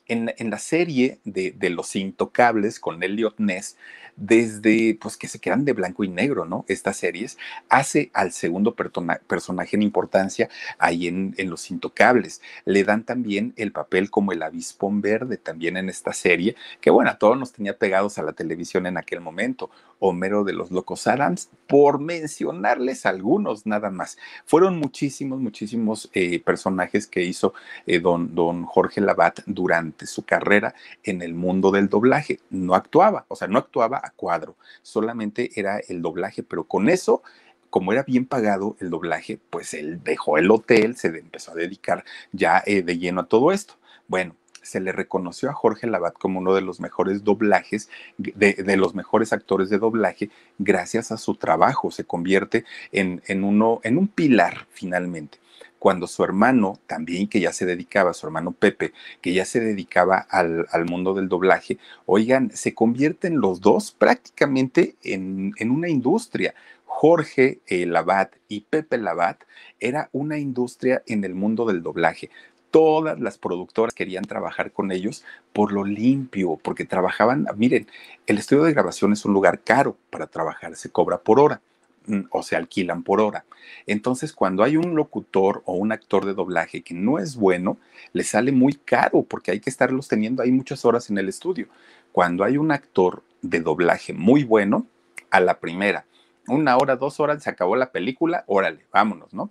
en, la serie de, Los Intocables con Elliot Ness, desde pues que se quedan de blanco y negro, ¿no? Estas series, hace al segundo personaje en importancia ahí en, en, Los Intocables. Le dan también el papel como el avispón verde también en esta serie, que bueno, a todos nos tenía pegados a la televisión en aquel momento. Homero de los Locos Adams, por mencionarles algunos nada más. Fueron muchísimos, muchísimos eh, personajes que hizo eh, don, don Jorge Labat durante su carrera en el mundo del doblaje. No actuaba, o sea, no actuaba a cuadro, solamente era el doblaje, pero con eso como era bien pagado el doblaje, pues él dejó el hotel, se empezó a dedicar ya eh, de lleno a todo esto. Bueno, se le reconoció a Jorge Labat como uno de los mejores doblajes, de, los mejores actores de doblaje, gracias a su trabajo. Se convierte en, uno, en un pilar finalmente cuando su hermano, también que ya se dedicaba, su hermano Pepe, que ya se dedicaba al, mundo del doblaje, oigan, se convierten los dos prácticamente en, una industria. Jorge Lavat Labat y Pepe Labat era una industria en el mundo del doblaje todas las productoras querían trabajar con ellos por lo limpio, porque trabajaban, miren, el estudio de grabación es un lugar caro para trabajar, se cobra por hora. Mm, o se alquilan por hora. Entonces, cuando hay un locutor o un actor de doblaje que no es bueno, le sale muy caro porque hay que estarlos teniendo ahí muchas horas en el estudio. Cuando hay un actor de doblaje muy bueno, a la primera, una hora, dos horas, se acabó la película, órale, vámonos, ¿no?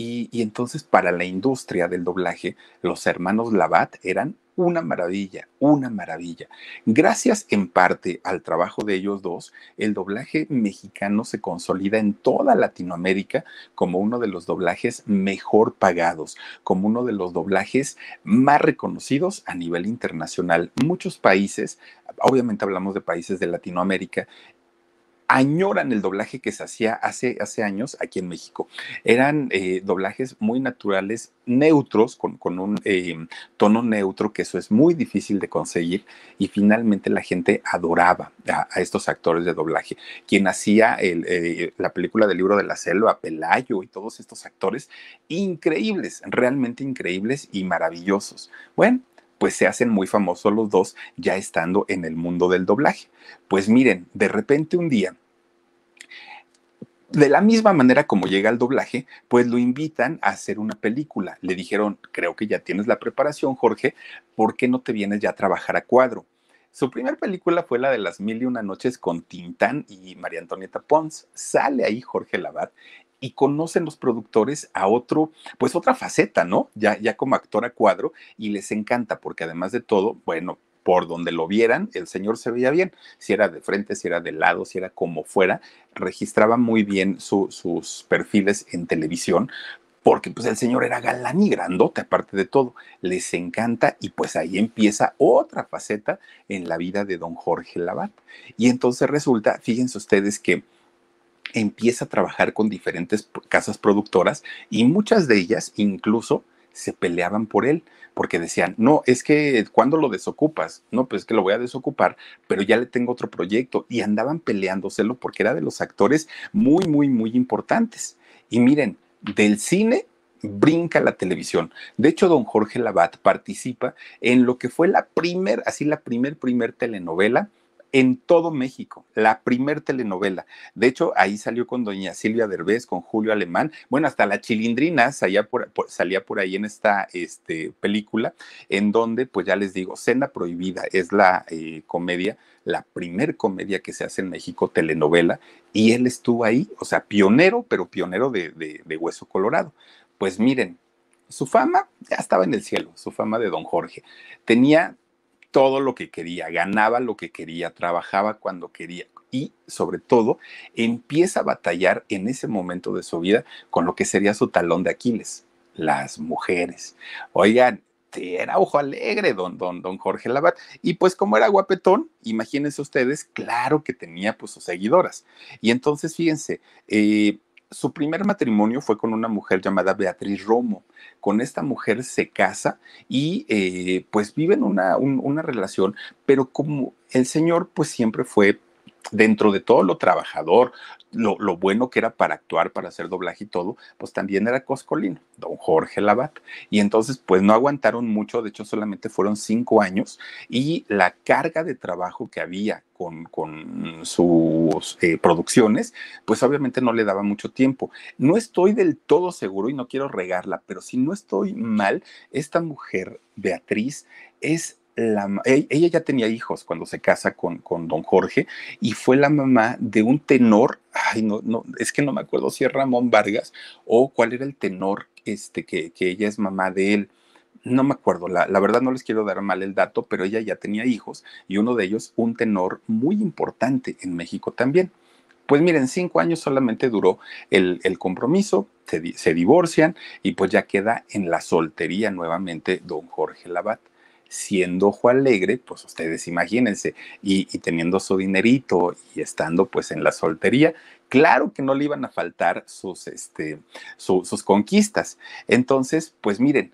Y, entonces para la industria del doblaje, los hermanos Labat eran una maravilla, una maravilla. Gracias en parte al trabajo de ellos dos, el doblaje mexicano se consolida en toda Latinoamérica como uno de los doblajes mejor pagados, como uno de los doblajes más reconocidos a nivel internacional. Muchos países, obviamente hablamos de países de Latinoamérica, añoran el doblaje que se hacía hace, hace años aquí en México. Eran eh, doblajes muy naturales, neutros, con, un eh, tono neutro, que eso es muy difícil de conseguir, y finalmente la gente adoraba a, estos actores de doblaje. Quien hacía eh, la película del libro de la selva, Pelayo, y todos estos actores increíbles, realmente increíbles y maravillosos. Bueno, pues se hacen muy famosos los dos ya estando en el mundo del doblaje. Pues miren, de repente un día de la misma manera como llega al doblaje, pues lo invitan a hacer una película. Le dijeron, creo que ya tienes la preparación, Jorge, ¿por qué no te vienes ya a trabajar a cuadro? Su primera película fue la de Las Mil y Una Noches con Tintán y María Antonieta Pons. Sale ahí Jorge Lavat y conocen los productores a otro, pues otra faceta, ¿no? Ya, ya como actor a cuadro y les encanta porque además de todo, bueno, por donde lo vieran, el señor se veía bien, si era de frente, si era de lado, si era como fuera, registraba muy bien sus perfiles en televisión porque pues el señor era galán y grandote aparte de todo, les encanta y pues ahí empieza otra faceta en la vida de don Jorge Lavat. Y entonces resulta, fíjense ustedes que empieza a trabajar con diferentes casas productoras y muchas de ellas incluso se peleaban por él, porque decían, no, es que cuando lo desocupas, no, pues es que lo voy a desocupar, pero ya le tengo otro proyecto y andaban peleándoselo porque era de los actores muy, muy, muy importantes. Y miren, del cine brinca la televisión. De hecho, don Jorge Labat participa en lo que fue la primer, así la primer, primer telenovela en todo México, la primer telenovela. De hecho, ahí salió con doña Silvia Derbez, con Julio Alemán, bueno, hasta la Chilindrina salía por, ahí en esta este, película, en donde, pues ya les digo, Cena Prohibida es la eh, comedia, la primer comedia que se hace en México, telenovela, y él estuvo ahí, o sea, pionero, pero pionero de, de Hueso Colorado. Pues miren, su fama ya estaba en el cielo, su fama de don Jorge. Tenía todo lo que quería, ganaba lo que quería, trabajaba cuando quería y sobre todo empieza a batallar en ese momento de su vida con lo que sería su talón de Aquiles, las mujeres. Oigan, era ojo alegre don, don, don Jorge Lavat. Y pues como era guapetón, imagínense ustedes, claro que tenía pues sus seguidoras. Y entonces, fíjense, eh, su primer matrimonio fue con una mujer llamada Beatriz Romo. Con esta mujer se casa y eh, pues viven una, una relación, pero como el señor pues siempre fue dentro de todo lo trabajador, lo, bueno que era para actuar, para hacer doblaje y todo, pues también era Coscolino, don Jorge Labat. Y entonces, pues no aguantaron mucho, de hecho solamente fueron cinco años, y la carga de trabajo que había con, con sus eh, producciones, pues obviamente no le daba mucho tiempo. No estoy del todo seguro y no quiero regarla, pero si no estoy mal, esta mujer, Beatriz, es e, ella ya tenía hijos cuando se casa con, con, don Jorge y fue la mamá de un tenor, ay, no, no, es que no me acuerdo si es Ramón Vargas o cuál era el tenor este, que, que ella es mamá de él. No me acuerdo, la, verdad no les quiero dar mal el dato, pero ella ya tenía hijos y uno de ellos un tenor muy importante en México también. Pues miren, cinco años solamente duró el, compromiso, se, se divorcian y pues ya queda en la soltería nuevamente don Jorge Labat siendo ojo alegre, pues ustedes imagínense, y, teniendo su dinerito y estando pues en la soltería, claro que no le iban a faltar sus este, conquistas. Entonces, pues miren,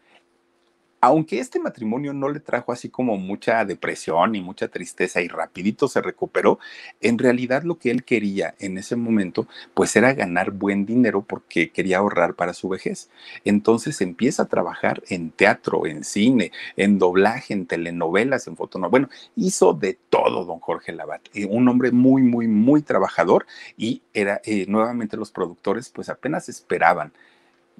aunque este matrimonio no le trajo así como mucha depresión y mucha tristeza y rapidito se recuperó, en realidad lo que él quería en ese momento pues era ganar buen dinero porque quería ahorrar para su vejez. Entonces empieza a trabajar en teatro, en cine, en doblaje, en telenovelas, en fotonovelas. Bueno, hizo de todo don Jorge Lavat, eh, un hombre muy, muy, muy trabajador y era eh, nuevamente los productores pues apenas esperaban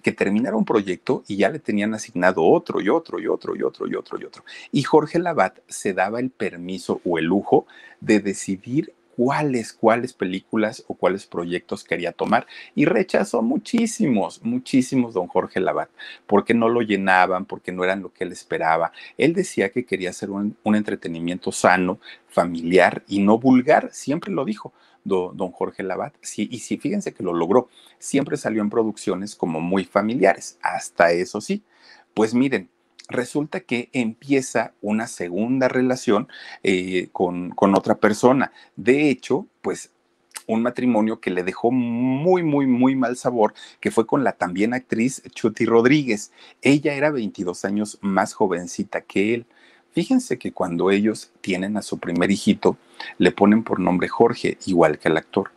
que terminara un proyecto y ya le tenían asignado otro y otro y otro y otro y otro y otro. Y Jorge Labat se daba el permiso o el lujo de decidir cuáles, cuáles películas o cuáles proyectos quería tomar y rechazó muchísimos, muchísimos don Jorge Labat, porque no lo llenaban, porque no eran lo que él esperaba. Él decía que quería hacer un entretenimiento sano, familiar y no vulgar, siempre lo dijo don Jorge Labat. Sí, y sí, fíjense que lo logró. Siempre salió en producciones como muy familiares, hasta eso sí. Pues miren, resulta que empieza una segunda relación eh, con, con otra persona. De hecho, pues un matrimonio que le dejó muy, muy, muy mal sabor, que fue con la también actriz Chuti Rodríguez. Ella era 22 años más jovencita que él. Fíjense que cuando ellos tienen a su primer hijito, le ponen por nombre Jorge, igual que el actor.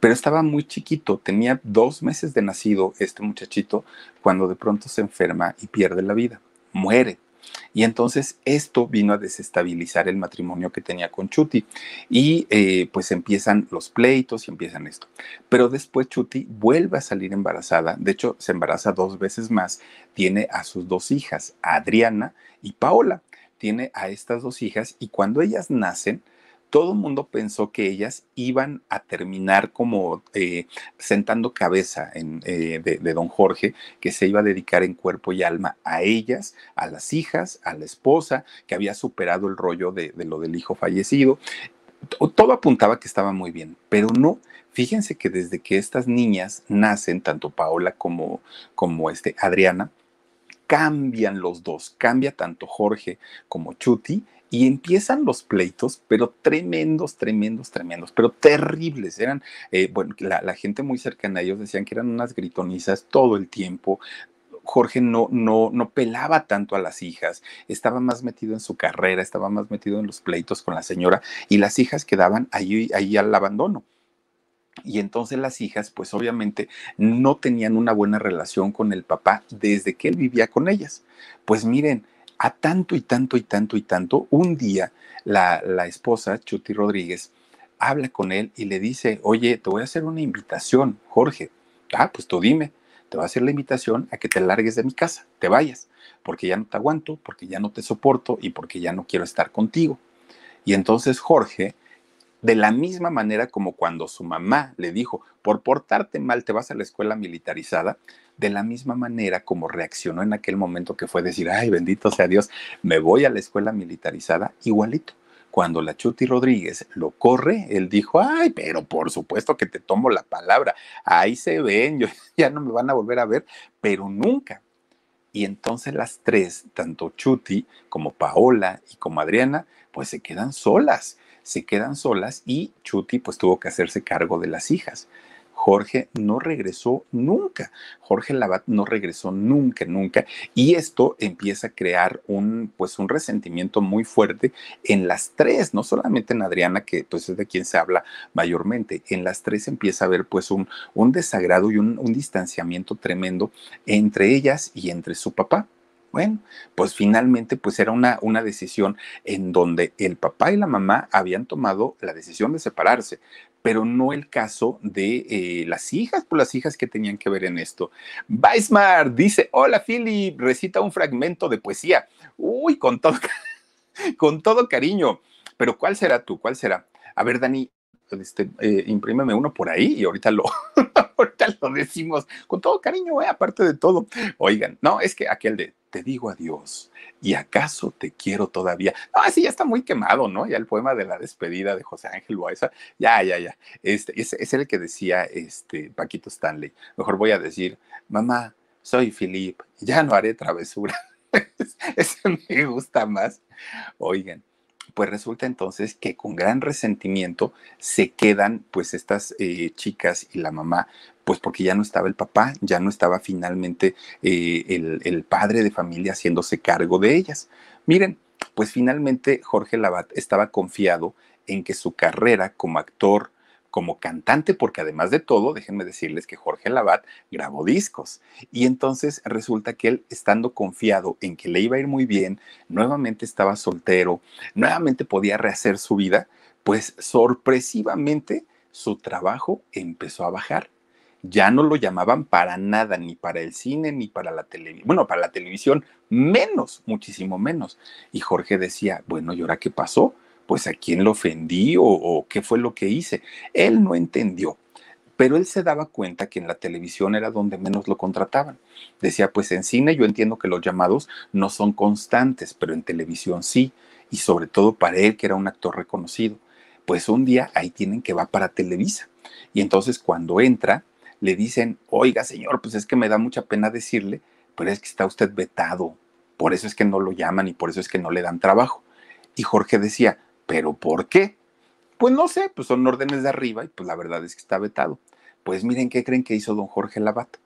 Pero estaba muy chiquito, tenía dos meses de nacido este muchachito cuando de pronto se enferma y pierde la vida, muere. Y entonces esto vino a desestabilizar el matrimonio que tenía con Chuti. Y eh, pues empiezan los pleitos y empiezan esto. Pero después Chuti vuelve a salir embarazada. De hecho, se embaraza dos veces más. Tiene a sus dos hijas, Adriana y Paola tiene a estas dos hijas y cuando ellas nacen, todo el mundo pensó que ellas iban a terminar como eh, sentando cabeza eh, de, don Jorge, que se iba a dedicar en cuerpo y alma a ellas, a las hijas, a la esposa, que había superado el rollo de, lo del hijo fallecido. Todo apuntaba que estaba muy bien, pero no. Fíjense que desde que estas niñas nacen, tanto Paola como, como este, Adriana, cambian los dos, cambia tanto Jorge como Chuti y empiezan los pleitos, pero tremendos, tremendos, tremendos, pero terribles. Eran, eh, bueno, la, gente muy cercana a ellos decían que eran unas gritonizas todo el tiempo. Jorge no, no, no pelaba tanto a las hijas, estaba más metido en su carrera, estaba más metido en los pleitos con la señora y las hijas quedaban ahí al abandono. Y entonces las hijas, pues obviamente no tenían una buena relación con el papá desde que él vivía con ellas. Pues miren, a tanto y tanto y tanto y tanto, un día la, esposa, Chuti Rodríguez, habla con él y le dice, oye, te voy a hacer una invitación, Jorge. Ah, pues tú dime, te voy a hacer la invitación a que te largues de mi casa, te vayas, porque ya no te aguanto, porque ya no te soporto y porque ya no quiero estar contigo. Y entonces Jorge de la misma manera como cuando su mamá le dijo, por portarte mal te vas a la escuela militarizada, de la misma manera como reaccionó en aquel momento que fue decir, ay, bendito sea Dios, me voy a la escuela militarizada, igualito. Cuando la Chuti Rodríguez lo corre, él dijo, ay, pero por supuesto que te tomo la palabra, ahí se ven, yo, ya no me van a volver a ver, pero nunca. Y entonces las tres, tanto Chuti como Paola y como Adriana, pues se quedan solas se quedan solas y Chuti pues tuvo que hacerse cargo de las hijas. Jorge no regresó nunca. Jorge Labat no regresó nunca, nunca. Y esto empieza a crear un, pues, un resentimiento muy fuerte en las tres, no solamente en Adriana, que pues es de quien se habla mayormente, en las tres empieza a haber pues un, un desagrado y un, un distanciamiento tremendo entre ellas y entre su papá. Bueno, pues finalmente pues era una, una decisión en donde el papá y la mamá habían tomado la decisión de separarse, pero no el caso de eh, las hijas, por pues las hijas que tenían que ver en esto. Weismar dice, hola Philip, recita un fragmento de poesía. Uy, con todo, con todo cariño. Pero ¿cuál será tú? ¿Cuál será? A ver, Dani, este, eh, imprímeme uno por ahí y ahorita lo, ahorita lo decimos con todo cariño, ¿eh? aparte de todo. Oigan, no, es que aquel de te digo adiós, ¿y acaso te quiero todavía? No, sí, ya está muy quemado, ¿no? Ya el poema de la despedida de José Ángel Boaesa, ya, ya, ya. Este, es, el que decía este Paquito Stanley. Mejor voy a decir, mamá, soy Philip, ya no haré travesura. Ese me gusta más. Oigan, pues resulta entonces que con gran resentimiento se quedan pues estas eh, chicas y la mamá pues porque ya no estaba el papá, ya no estaba finalmente eh, el, el, padre de familia haciéndose cargo de ellas. Miren, pues finalmente Jorge Labat estaba confiado en que su carrera como actor, como cantante, porque además de todo, déjenme decirles que Jorge Lavat grabó discos. Y entonces resulta que él, estando confiado en que le iba a ir muy bien, nuevamente estaba soltero, nuevamente podía rehacer su vida, pues sorpresivamente su trabajo empezó a bajar ya no lo llamaban para nada, ni para el cine, ni para la televisión, bueno, para la televisión menos, muchísimo menos. Y Jorge decía, bueno, ¿y ahora qué pasó? pues a quién lo ofendí o, qué fue lo que hice. Él no entendió, pero él se daba cuenta que en la televisión era donde menos lo contrataban. Decía, pues en cine yo entiendo que los llamados no son constantes, pero en televisión sí, y sobre todo para él que era un actor reconocido. Pues un día ahí tienen que va para Televisa. Y entonces cuando entra, le dicen, oiga señor, pues es que me da mucha pena decirle, pero es que está usted vetado, por eso es que no lo llaman y por eso es que no le dan trabajo. Y Jorge decía, ¿Pero por qué? Pues no sé, pues son órdenes de arriba y pues la verdad es que está vetado. Pues miren qué creen que hizo don Jorge Labat.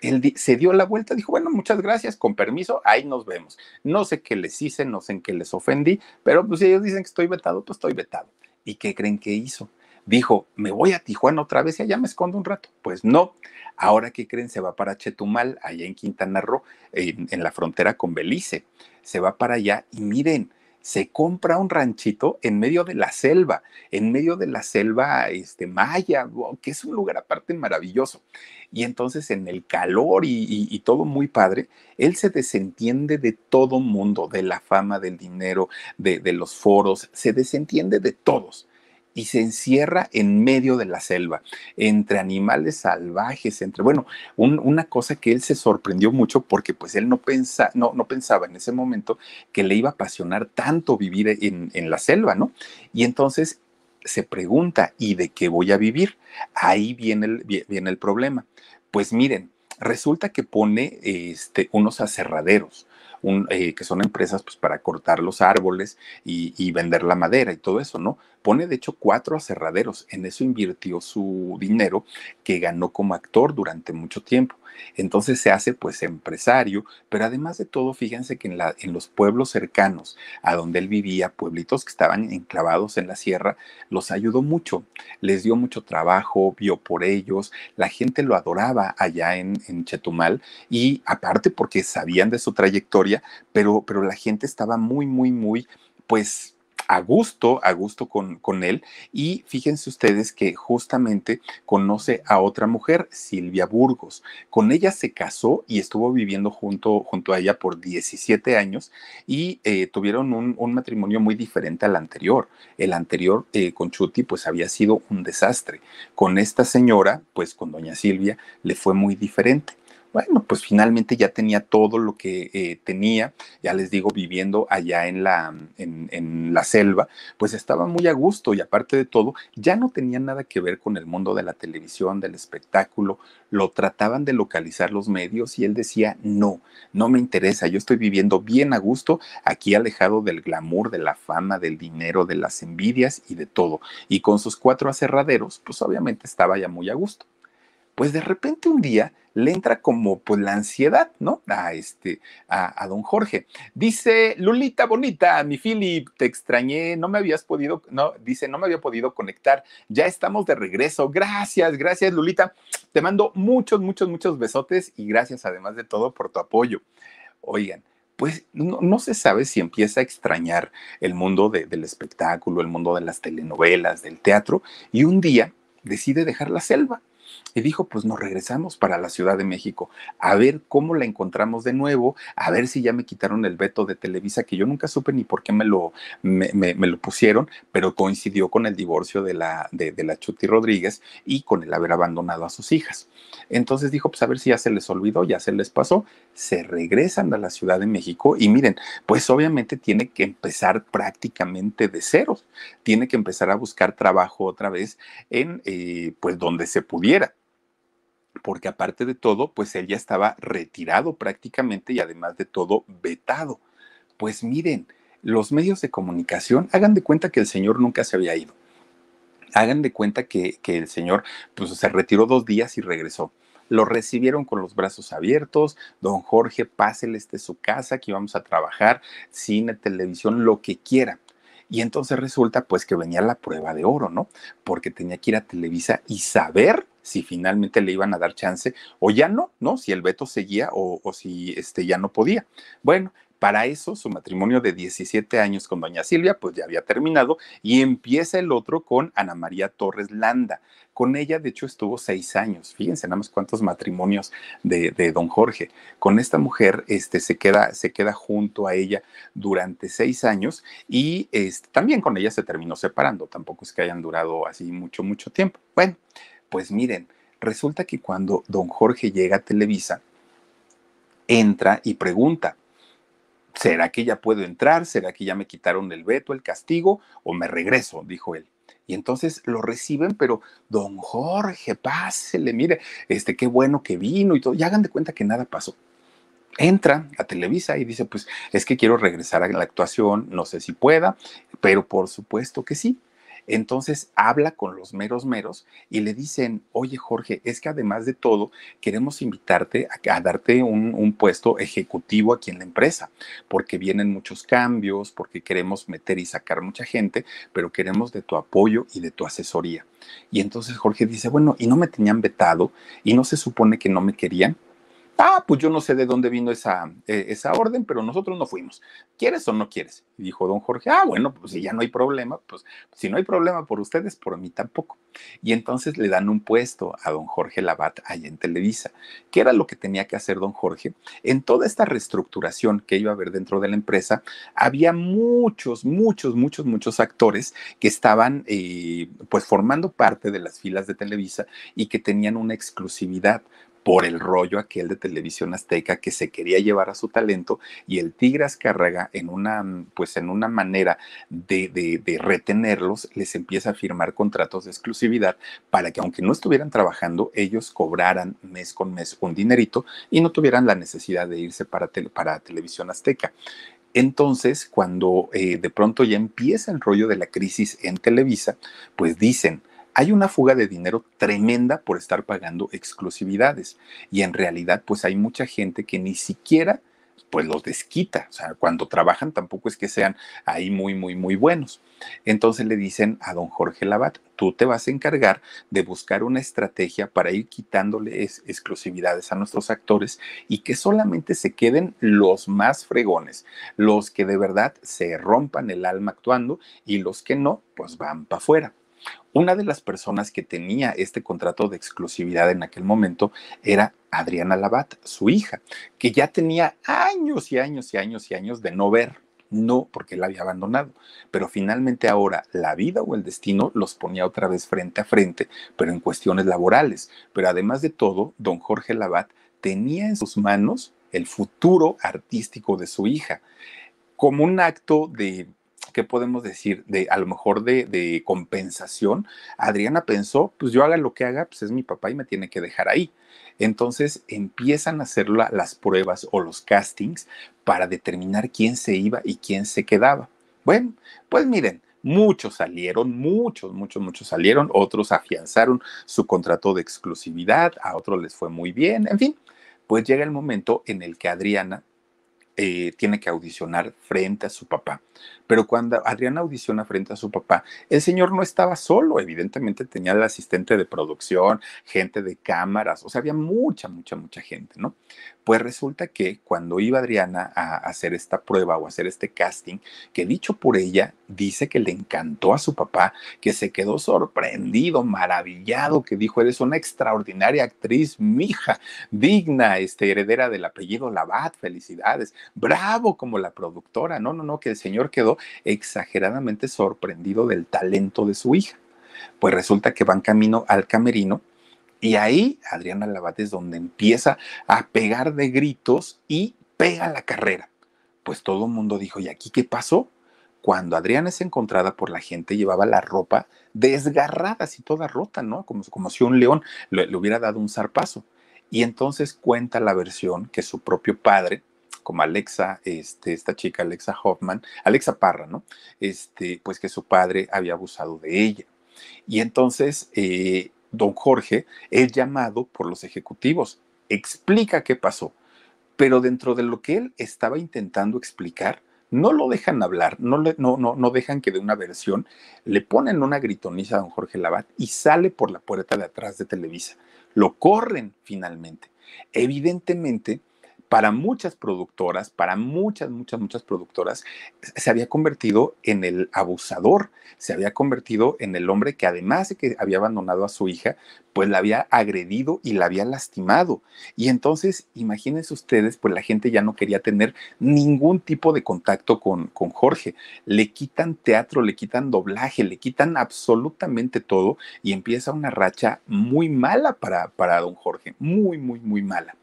Él se dio la vuelta, dijo, bueno, muchas gracias, con permiso, ahí nos vemos. No sé qué les hice, no sé en qué les ofendí, pero pues si ellos dicen que estoy vetado, pues estoy vetado. ¿Y qué creen que hizo? Dijo, me voy a Tijuana otra vez y allá me escondo un rato. Pues no, ahora qué creen, se va para Chetumal, allá en Quintana Roo, en la frontera con Belice. Se va para allá y miren, se compra un ranchito en medio de la selva, en medio de la selva este, maya, que es un lugar aparte maravilloso. Y entonces en el calor y, todo muy padre, él se desentiende de todo mundo, de la fama, del dinero, de los foros, se desentiende de todos y se encierra en medio de la selva, entre animales salvajes, entre, bueno, una cosa que él se sorprendió mucho porque pues él no, pensa, no, no, pensaba en ese momento que le iba a apasionar tanto vivir en, la selva, ¿no? Y entonces se pregunta, ¿y de qué voy a vivir? Ahí viene el, viene el problema. Pues miren, resulta que pone este, unos aserraderos un, eh, que son empresas pues, para cortar los árboles y, y, vender la madera y todo eso, ¿no? Pone de hecho cuatro aserraderos, en eso invirtió su dinero que ganó como actor durante mucho tiempo. Entonces se hace pues empresario, pero además de todo, fíjense que en, la, en los pueblos cercanos a donde él vivía, pueblitos que estaban enclavados en la sierra, los ayudó mucho, les dio mucho trabajo, vio por ellos, la gente lo adoraba allá en, Chetumal y aparte porque sabían de su trayectoria, pero, pero la gente estaba muy, muy, muy pues a gusto, a gusto con, con él. Y fíjense ustedes que justamente conoce a otra mujer, Silvia Burgos. Con ella se casó y estuvo viviendo junto, junto a ella por 17 años y eh, tuvieron un, matrimonio muy diferente al anterior. El anterior eh, con Chuti pues había sido un desastre. Con esta señora, pues con doña Silvia, le fue muy diferente. Bueno, pues finalmente ya tenía todo lo que eh, tenía, ya les digo, viviendo allá en la, en, en la selva, pues estaba muy a gusto y aparte de todo, ya no tenía nada que ver con el mundo de la televisión, del espectáculo, lo trataban de localizar los medios y él decía, no, no me interesa, yo estoy viviendo bien a gusto, aquí alejado del glamour, de la fama, del dinero, de las envidias y de todo. Y con sus cuatro aserraderos, pues obviamente estaba ya muy a gusto pues de repente un día le entra como pues la ansiedad, ¿no? A este, a, don Jorge. Dice, Lulita bonita, mi Philip, te extrañé, no me habías podido, no, dice, no me había podido conectar, ya estamos de regreso. Gracias, gracias, Lulita. Te mando muchos, muchos, muchos besotes y gracias además de todo por tu apoyo. Oigan, pues no, se sabe si empieza a extrañar el mundo del espectáculo, el mundo de las telenovelas, del teatro, y un día decide dejar la selva y dijo, pues nos regresamos para la Ciudad de México, a ver cómo la encontramos de nuevo, a ver si ya me quitaron el veto de Televisa, que yo nunca supe ni por qué me lo, me, me, lo pusieron, pero coincidió con el divorcio de la, de, la Chuti Rodríguez y con el haber abandonado a sus hijas. Entonces dijo, pues a ver si ya se les olvidó, ya se les pasó, se regresan a la Ciudad de México y miren, pues obviamente tiene que empezar prácticamente de cero, tiene que empezar a buscar trabajo otra vez en, eh, pues donde se pudiera porque aparte de todo, pues él ya estaba retirado prácticamente y además de todo, vetado. Pues miren, los medios de comunicación, hagan de cuenta que el señor nunca se había ido. Hagan de cuenta que, el señor pues, se retiró dos días y regresó. Lo recibieron con los brazos abiertos. Don Jorge, pásele, este su casa, que vamos a trabajar, cine, televisión, lo que quiera. Y entonces resulta pues que venía la prueba de oro, ¿no? Porque tenía que ir a Televisa y saber si finalmente le iban a dar chance o ya no, ¿no? Si el veto seguía o, si este, ya no podía. Bueno, para eso, su matrimonio de 17 años con doña Silvia, pues ya había terminado y empieza el otro con Ana María Torres Landa. Con ella, de hecho, estuvo seis años. Fíjense nada más cuántos matrimonios de, don Jorge. Con esta mujer este, se, queda, se queda junto a ella durante seis años y este, también con ella se terminó separando. Tampoco es que hayan durado así mucho, mucho tiempo. Bueno. Pues miren, resulta que cuando don Jorge llega a Televisa, entra y pregunta, ¿será que ya puedo entrar? ¿Será que ya me quitaron el veto, el castigo? ¿O me regreso? dijo él. Y entonces lo reciben, pero don Jorge, pásele, mire, este, qué bueno que vino y todo. Y hagan de cuenta que nada pasó. Entra a Televisa y dice, pues es que quiero regresar a la actuación, no sé si pueda, pero por supuesto que sí. Entonces habla con los meros meros y le dicen, oye Jorge, es que además de todo, queremos invitarte a, darte un, un, puesto ejecutivo aquí en la empresa, porque vienen muchos cambios, porque queremos meter y sacar mucha gente, pero queremos de tu apoyo y de tu asesoría. Y entonces Jorge dice, bueno, ¿y no me tenían vetado? ¿Y no se supone que no me querían? ah, pues yo no sé de dónde vino esa, e, esa orden, pero nosotros no fuimos. ¿Quieres o no quieres? Y dijo don Jorge, ah, bueno, pues si ya no hay problema, pues si no hay problema por ustedes, por mí tampoco. Y entonces le dan un puesto a don Jorge Labat allá en Televisa, ¿Qué era lo que tenía que hacer don Jorge. En toda esta reestructuración que iba a haber dentro de la empresa, había muchos, muchos, muchos, muchos actores que estaban eh, pues formando parte de las filas de Televisa y que tenían una exclusividad por el rollo aquel de televisión azteca que se quería llevar a su talento y el Tigre Carraga, en una, mm, pues en una manera de, retenerlos les empieza a firmar contratos de exclusividad para que aunque no estuvieran trabajando ellos cobraran mes con mes un dinerito y no tuvieran la necesidad de irse para, para televisión azteca. Entonces, cuando eh, de pronto ya empieza el rollo de la crisis en Televisa, pues dicen, hay una fuga de dinero tremenda por estar pagando exclusividades y en realidad pues hay mucha gente que ni siquiera pues los desquita. O sea, cuando trabajan tampoco es que sean ahí muy, muy, muy buenos. Entonces le dicen a don Jorge Labat, tú te vas a encargar de buscar una estrategia para ir quitándole exclusividades a nuestros actores y que solamente se queden los más fregones, los que de verdad se rompan el alma actuando y los que no, pues van para afuera. Una de las personas que tenía este contrato de exclusividad en aquel momento era Adriana Labat, su hija, que ya tenía años y años y años y años de no ver. No, porque la había abandonado. Pero finalmente ahora la vida o el destino los ponía otra vez frente a frente, pero en cuestiones laborales. Pero además de todo, don Jorge Labat tenía en sus manos el futuro artístico de su hija. Como un acto de ¿qué podemos decir? De, a lo mejor de, compensación, Adriana pensó, pues yo haga lo que haga, pues es mi papá y me tiene que dejar ahí. Entonces empiezan a hacer las pruebas o los castings para determinar quién se iba y quién se quedaba. Bueno, pues miren, muchos salieron, muchos, muchos, muchos salieron, otros afianzaron su contrato de exclusividad, a otros les fue muy bien, en fin, pues llega el momento en el que Adriana eh, tiene que audicionar frente a su papá. Pero cuando Adriana audiciona frente a su papá, el señor no estaba solo, evidentemente tenía el asistente de producción, gente de cámaras, o sea, había mucha, mucha, mucha gente, ¿no? Pues resulta que cuando iba Adriana a hacer esta prueba o hacer este casting, que dicho por ella, dice que le encantó a su papá, que se quedó sorprendido, maravillado, que dijo, eres una extraordinaria actriz, mija, digna, este, heredera del apellido Labat, felicidades, bravo como la productora. No, no, no, que el señor quedó exageradamente sorprendido del talento de su hija. Pues resulta que van camino al camerino y ahí Adriana Labate es donde empieza a pegar de gritos y pega la carrera. Pues todo el mundo dijo, ¿y aquí qué pasó? Cuando Adriana es encontrada por la gente, llevaba la ropa desgarrada, así toda rota, ¿no? Como, como si un león le, hubiera dado un zarpazo. Y entonces cuenta la versión que su propio padre, como Alexa, este, esta chica Alexa Hoffman, Alexa Parra, ¿no? Este, pues que su padre había abusado de ella. Y entonces eh, don Jorge es llamado por los ejecutivos, explica qué pasó, pero dentro de lo que él estaba intentando explicar, no lo dejan hablar, no, no, no, no dejan que de una versión, le ponen una gritoniza a don Jorge Labat y sale por la puerta de atrás de Televisa. Lo corren finalmente. Evidentemente, para muchas productoras, para muchas, muchas, muchas productoras, se había convertido en el abusador, se había convertido en el hombre que además de que había abandonado a su hija, pues la había agredido y la había lastimado. Y entonces, imagínense ustedes, pues la gente ya no quería tener ningún tipo de contacto con, con Jorge. Le quitan teatro, le quitan doblaje, le quitan absolutamente todo y empieza una racha muy mala para, para don Jorge, muy, muy, muy mala.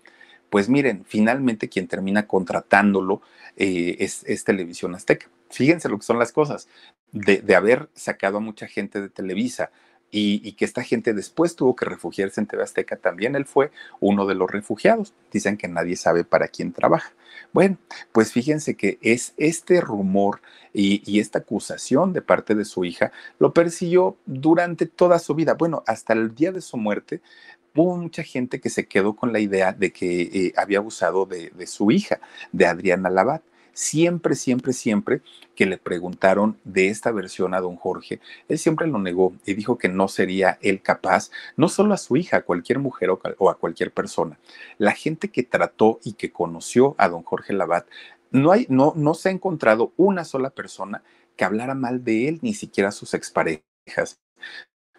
Pues miren, finalmente quien termina contratándolo eh, es, Televisión Azteca. Fíjense lo que son las cosas, de, haber sacado a mucha gente de Televisa, y, que esta gente después tuvo que refugiarse en TV Azteca, también él fue uno de los refugiados. Dicen que nadie sabe para quién trabaja. Bueno, pues fíjense que es este rumor y esta acusación de parte de su hija lo persiguió durante toda su vida. Bueno, hasta el día de su muerte hubo mucha gente que se quedó con la idea de que eh, había abusado de, su hija, de Adriana Labat. Siempre, siempre, siempre que le preguntaron de esta versión a don Jorge, él siempre lo negó y dijo que no sería él capaz, no solo a su hija, a cualquier mujer o, a cualquier persona. La gente que trató y que conoció a don Jorge Labat, no, hay, no, no se ha encontrado una sola persona que hablara mal de él, ni siquiera sus exparejas.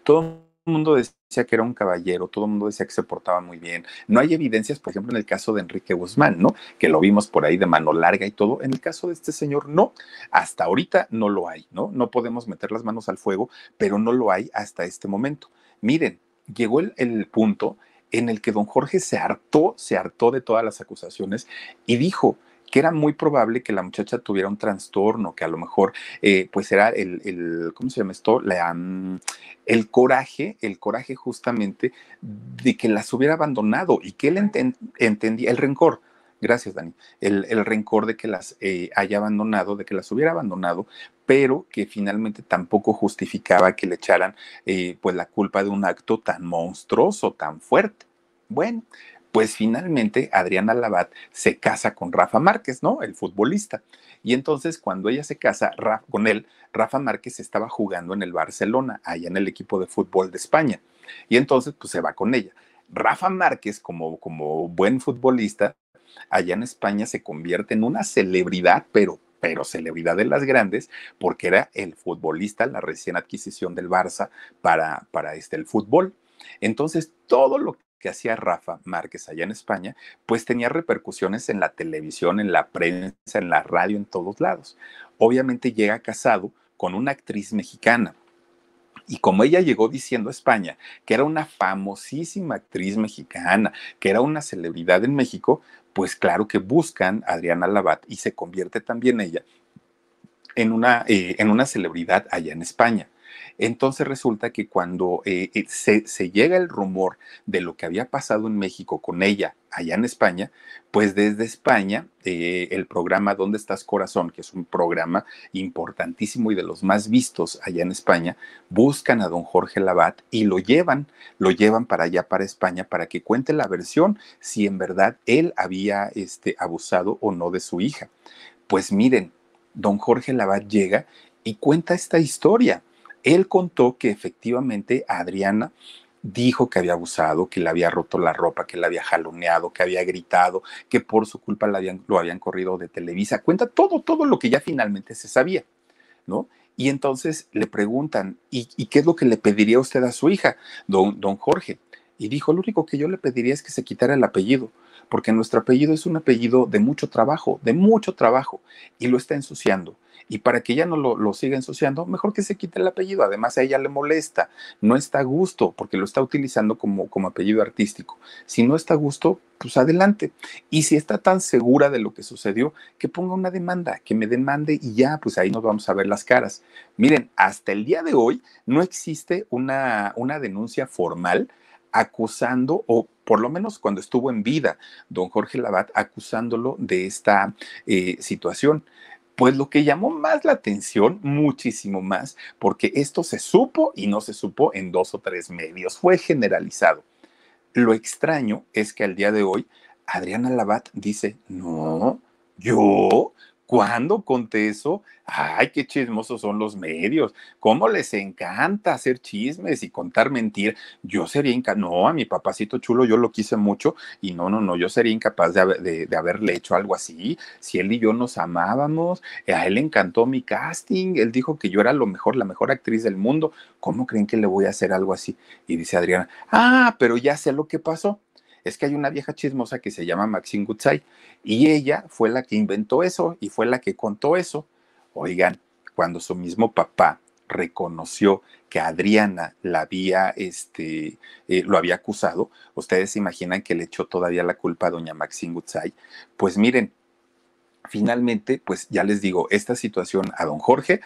Todo mundo decía que era un caballero, todo el mundo decía que se portaba muy bien. No hay evidencias, por ejemplo, en el caso de Enrique Guzmán, ¿no? Que lo vimos por ahí de mano larga y todo. En el caso de este señor, no. Hasta ahorita no lo hay, ¿no? No podemos meter las manos al fuego, pero no lo hay hasta este momento. Miren, llegó el, el punto en el que don Jorge se hartó, se hartó de todas las acusaciones y dijo, que era muy probable que la muchacha tuviera un trastorno, que a lo mejor eh, pues era el, el, ¿cómo se llama esto? Mm, el coraje, el coraje justamente de que las hubiera abandonado y que él entendía, el rencor, gracias Dani, el, el, rencor de que las eh, haya abandonado, de que las hubiera abandonado, pero que finalmente tampoco justificaba que le echaran eh, pues la culpa de un acto tan monstruoso, tan fuerte. Bueno, pues finalmente Adriana Labat se casa con Rafa Márquez, ¿no? El futbolista. Y entonces cuando ella se casa con él, Rafa Márquez estaba jugando en el Barcelona, allá en el equipo de fútbol de España. Y entonces pues se va con ella. Rafa Márquez, como, como buen futbolista, allá en España se convierte en una celebridad, pero pero celebridad de las grandes, porque era el futbolista, la recién adquisición del Barça para, para este, el fútbol. Entonces, todo lo que hacía Rafa Márquez allá en España, pues tenía repercusiones en la televisión, en la prensa, en la radio, en todos lados. Obviamente llega casado con una actriz mexicana. Y como ella llegó diciendo a España que era una famosísima actriz mexicana, que era una celebridad en México, pues claro que buscan a Adriana Labat y se convierte también ella en una, eh, en una celebridad allá en España. Entonces resulta que cuando eh, eh, se, llega el rumor de lo que había pasado en México con ella allá en España, pues desde España eh, el programa ¿Dónde estás corazón? que es un programa importantísimo y de los más vistos allá en España, buscan a don Jorge Labat y lo llevan, lo llevan para allá, para España, para que cuente la versión si en verdad él había este, abusado o no de su hija. Pues miren, don Jorge Labat llega y cuenta esta historia él contó que efectivamente Adriana dijo que había abusado, que le había roto la ropa, que le había jaloneado, que había gritado, que por su culpa lo habían corrido de Televisa. Cuenta todo, todo lo que ya finalmente se sabía, ¿no? Y entonces le preguntan, ¿y, qué es lo que le pediría usted a su hija, don, don Jorge? Y dijo, lo único que yo le pediría es que se quitara el apellido, porque nuestro apellido es un apellido de mucho trabajo, de mucho trabajo, y lo está ensuciando. Y para que ella no lo, siga ensuciando, mejor que se quite el apellido. Además, a ella le molesta, no está a gusto, porque lo está utilizando como, como apellido artístico. Si no está a gusto, pues adelante. Y si está tan segura de lo que sucedió, que ponga una demanda, que me demande y ya, pues ahí nos vamos a ver las caras. Miren, hasta el día de hoy no existe una, una denuncia formal acusando, o por lo menos cuando estuvo en vida, don Jorge Labat, acusándolo de esta eh, situación. Pues lo que llamó más la atención, muchísimo más, porque esto se supo y no se supo en dos o tres medios, fue generalizado. Lo extraño es que al día de hoy, Adriana Labat dice, no, yo cuando conté eso? Ay, qué chismosos son los medios. ¿Cómo les encanta hacer chismes y contar mentiras? Yo sería incapaz, no, a mi papacito chulo yo lo quise mucho y no, no, no, yo sería incapaz de, de, haberle hecho algo así. Si él y yo nos amábamos, a él le encantó mi casting, él dijo que yo era lo mejor, la mejor actriz del mundo. ¿Cómo creen que le voy a hacer algo así? Y dice Adriana, ah, pero ya sé lo que pasó es que hay una vieja chismosa que se llama Maxine Gutzai y ella fue la que inventó eso y fue la que contó eso. Oigan, cuando su mismo papá reconoció que Adriana la este, eh, lo había acusado, ustedes se imaginan que le echó todavía la culpa a doña Maxine Gutzai. Pues miren, finalmente, pues ya les digo, esta situación a don Jorge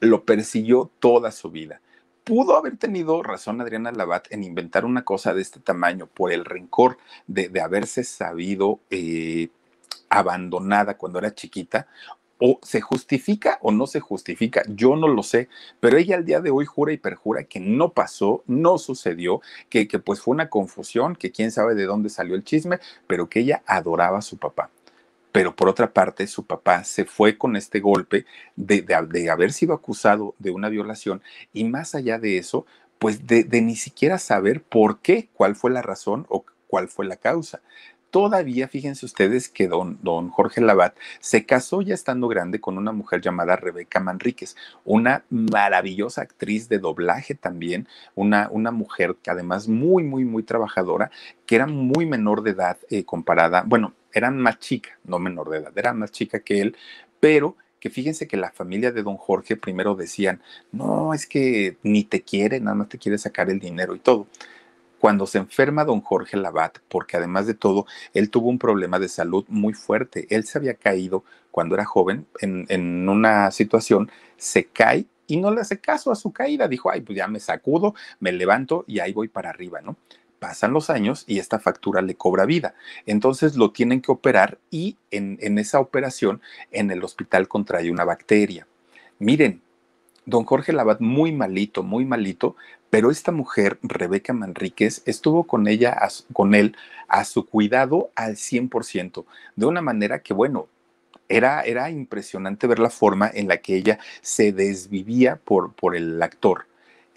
lo persiguió toda su vida pudo haber tenido razón Adriana Labat en inventar una cosa de este tamaño por el rencor de, haberse sabido eh, abandonada cuando era chiquita. O se justifica o no se justifica, yo no lo sé, pero ella al día de hoy jura y perjura que no pasó, no sucedió, que, que pues fue una confusión, que quién sabe de dónde salió el chisme, pero que ella adoraba a su papá pero por otra parte su papá se fue con este golpe de, de, haber sido acusado de una violación y más allá de eso, pues de, de ni siquiera saber por qué, cuál fue la razón o cuál fue la causa. Todavía fíjense ustedes que don, Jorge Labat se casó ya estando grande con una mujer llamada Rebeca Manríquez, una maravillosa actriz de doblaje también, una, una mujer que además muy, muy, muy trabajadora, que era muy menor de edad eh, comparada, bueno, era más chica, no menor de edad, era más chica que él, pero que fíjense que la familia de don Jorge primero decían, no, es que ni te quiere, nada más te quiere sacar el dinero y todo cuando se enferma don Jorge Labat, porque además de todo, él tuvo un problema de salud muy fuerte. Él se había caído cuando era joven en, una situación, se cae y no le hace caso a su caída. Dijo, ay, pues ya me sacudo, me levanto y ahí voy para arriba, ¿no? Pasan los años y esta factura le cobra vida. Entonces lo tienen que operar y en esa operación en el hospital contrae una bacteria. Miren, don Jorge Labat muy malito, muy malito, pero esta mujer, Rebeca Manríquez, estuvo con ella, con él, a su cuidado al 100%, de una manera que, bueno, era, era impresionante ver la forma en la que ella se desvivía por, por el actor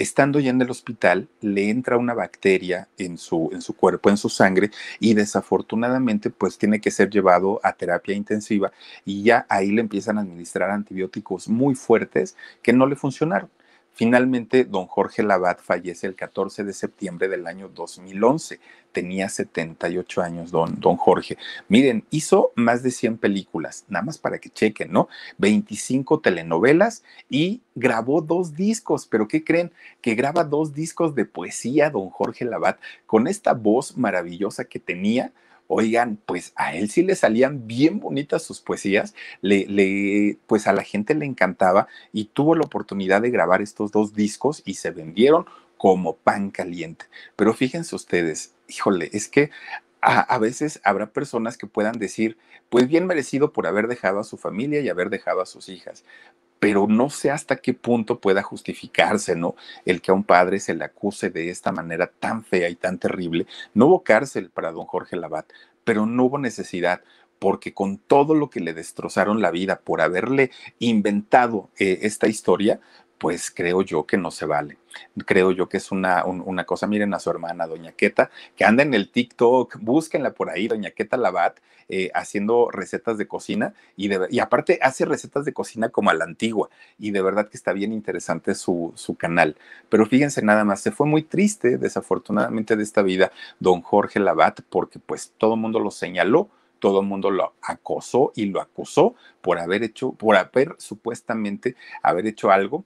estando ya en el hospital, le entra una bacteria en su, en su cuerpo, en su sangre, y desafortunadamente, pues tiene que ser llevado a terapia intensiva y ya ahí le empiezan a administrar antibióticos muy fuertes que no le funcionaron. Finalmente, don Jorge Labat fallece el 14 de septiembre del año 2011. Tenía 78 años don, don Jorge. Miren, hizo más de 100 películas, nada más para que chequen, ¿no? 25 telenovelas y grabó dos discos, pero ¿qué creen? Que graba dos discos de poesía don Jorge Labat con esta voz maravillosa que tenía Oigan, pues a él sí le salían bien bonitas sus poesías, le, pues a la gente le encantaba y tuvo la oportunidad de grabar estos dos discos y se vendieron como pan caliente. Pero fíjense ustedes, híjole, es que a, veces habrá personas que puedan decir, pues bien merecido por haber dejado a su familia y haber dejado a sus hijas pero no sé hasta qué punto pueda justificarse, ¿no? El que a un padre se le acuse de esta manera tan fea y tan terrible. No hubo cárcel para don Jorge Labat, pero no hubo necesidad, porque con todo lo que le destrozaron la vida por haberle inventado eh, esta historia, pues creo yo que no se vale. Creo yo que es una, una cosa, miren a su hermana, Doña Queta, que anda en el TikTok, búsquenla por ahí, Doña Queta Labat, eh, haciendo recetas de cocina y, y, aparte hace recetas de cocina como a la antigua y de verdad que está bien interesante su, su canal. Pero fíjense nada más, se fue muy triste desafortunadamente de esta vida don Jorge Labat porque pues todo el mundo lo señaló todo el mundo lo acosó y lo acusó por haber hecho, por haber supuestamente haber hecho algo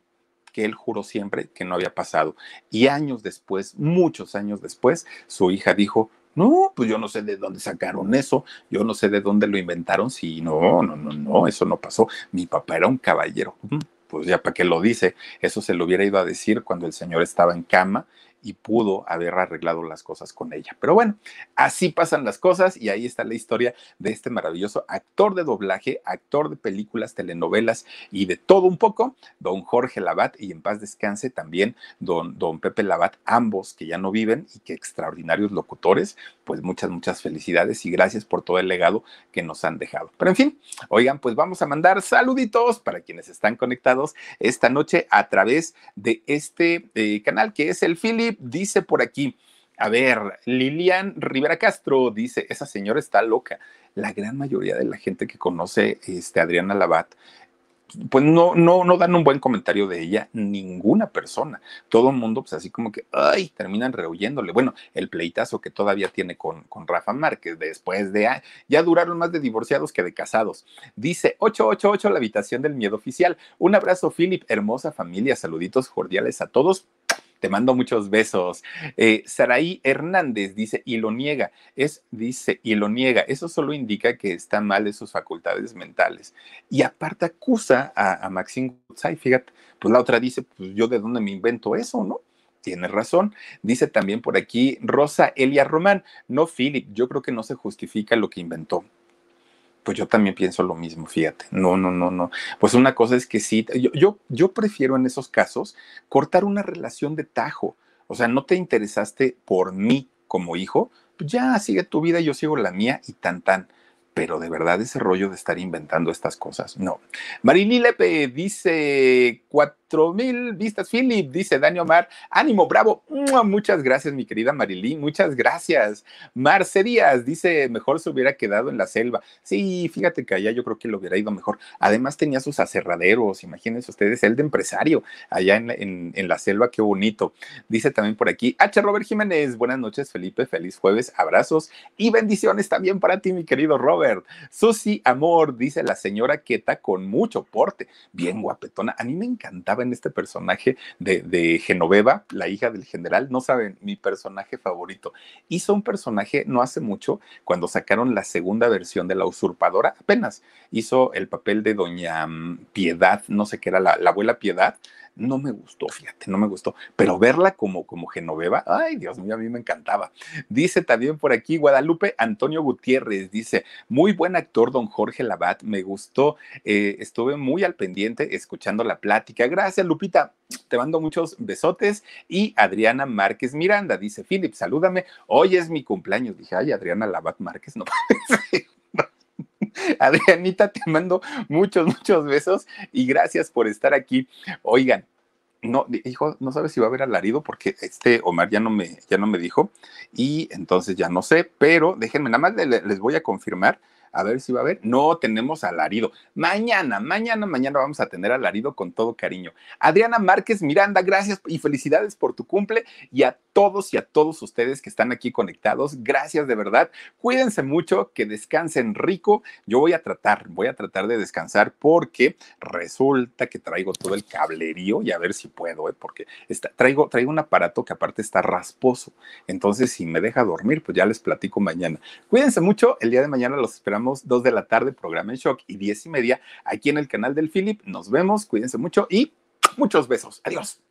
que él juró siempre que no había pasado. Y años después, muchos años después, su hija dijo, no, pues yo no sé de dónde sacaron eso, yo no sé de dónde lo inventaron, si no, no, no, no, eso no pasó. Mi papá era un caballero. Mm, pues ya para qué lo dice, eso se lo hubiera ido a decir cuando el señor estaba en cama y pudo haber arreglado las cosas con ella. Pero bueno, así pasan las cosas y ahí está la historia de este maravilloso actor de doblaje, actor de películas, telenovelas y de todo un poco, don Jorge Labat y en paz descanse también don, don Pepe Labat, ambos que ya no viven y que extraordinarios locutores, pues muchas, muchas felicidades y gracias por todo el legado que nos han dejado. Pero en fin, oigan, pues vamos a mandar saluditos para quienes están conectados esta noche a través de este eh, canal que es el Philip dice por aquí, a ver, Lilian Rivera Castro dice, esa señora está loca. La gran mayoría de la gente que conoce este, Adriana Labat, pues no, no, no dan un buen comentario de ella, ninguna persona. Todo el mundo, pues así como que, ay, terminan rehuyéndole. Bueno, el pleitazo que todavía tiene con, con Rafa Márquez, después de, ya duraron más de divorciados que de casados. Dice 888, la habitación del miedo oficial. Un abrazo, Philip, hermosa familia, saluditos cordiales a todos te mando muchos besos. Eh, Saraí Hernández dice, y lo niega, es, dice, y lo niega. Eso solo indica que está mal de sus facultades mentales. Y aparte acusa a, a Maxine fíjate, pues la otra dice, pues yo de dónde me invento eso, ¿no? tiene razón. Dice también por aquí Rosa Elia Román, no Philip, yo creo que no se justifica lo que inventó. Pues yo también pienso lo mismo, fíjate. No, no, no, no. Pues una cosa es que sí, yo, yo, prefiero en esos casos cortar una relación de tajo. O sea, no te interesaste por mí como hijo, pues ya sigue tu vida, yo sigo la mía y tan tan pero de verdad ese rollo de estar inventando estas cosas, no. Marilí Lepe dice, mil vistas. Philip, dice Dani Omar, ánimo, bravo. Muchas gracias, mi querida Marilyn, muchas gracias. Marce dice, mejor se hubiera quedado en la selva. Sí, fíjate que allá yo creo que lo hubiera ido mejor. Además tenía sus aserraderos, imagínense ustedes, el de empresario allá en, la selva, qué bonito. Dice también por aquí, H. Robert Jiménez, buenas noches, Felipe, feliz jueves, abrazos y bendiciones también para ti, mi querido Robert. Susi, amor, dice la señora Queta con mucho porte, bien guapetona. A mí me encanta en este personaje de, Genoveva, la hija del general, no saben, mi personaje favorito. Hizo un personaje no hace mucho, cuando sacaron la segunda versión de La Usurpadora, apenas hizo el papel de Doña mm, Piedad, no sé qué era, la abuela Piedad, no me gustó, fíjate, no me gustó. Pero verla como, como Genoveva, ay, Dios mío, a mí me encantaba. Dice también por aquí Guadalupe Antonio Gutiérrez, dice, muy buen actor don Jorge Labat, me gustó, eh, estuve muy al pendiente escuchando la plática. Gracias, Lupita, te mando muchos besotes. Y Adriana Márquez Miranda, dice, Philip, salúdame, hoy es mi cumpleaños. Dije, ay, Adriana Labat Márquez, no Adrianita, te mando muchos, muchos besos y gracias por estar aquí. Oigan, no, hijo, no sabes si va a haber alarido porque este Omar ya no me, ya no me dijo y entonces ya no sé, pero déjenme, nada más les voy a confirmar a ver si va a haber. No tenemos alarido. Mañana, mañana, mañana vamos a tener alarido con todo cariño. Adriana Márquez Miranda, gracias y felicidades por tu cumple y a todos y a todos ustedes que están aquí conectados. Gracias de verdad. Cuídense mucho, que descansen rico. Yo voy a tratar, voy a tratar de descansar porque resulta que traigo todo el cablerío y a ver si puedo, ¿eh? porque está, traigo, traigo un aparato que aparte está rasposo. Entonces, si me deja dormir, pues ya les platico mañana. Cuídense mucho. El día de mañana los esperamos dos de la tarde, programa en shock, y diez y media aquí en el canal del Philip. Nos vemos, cuídense mucho y muchos besos. Adiós.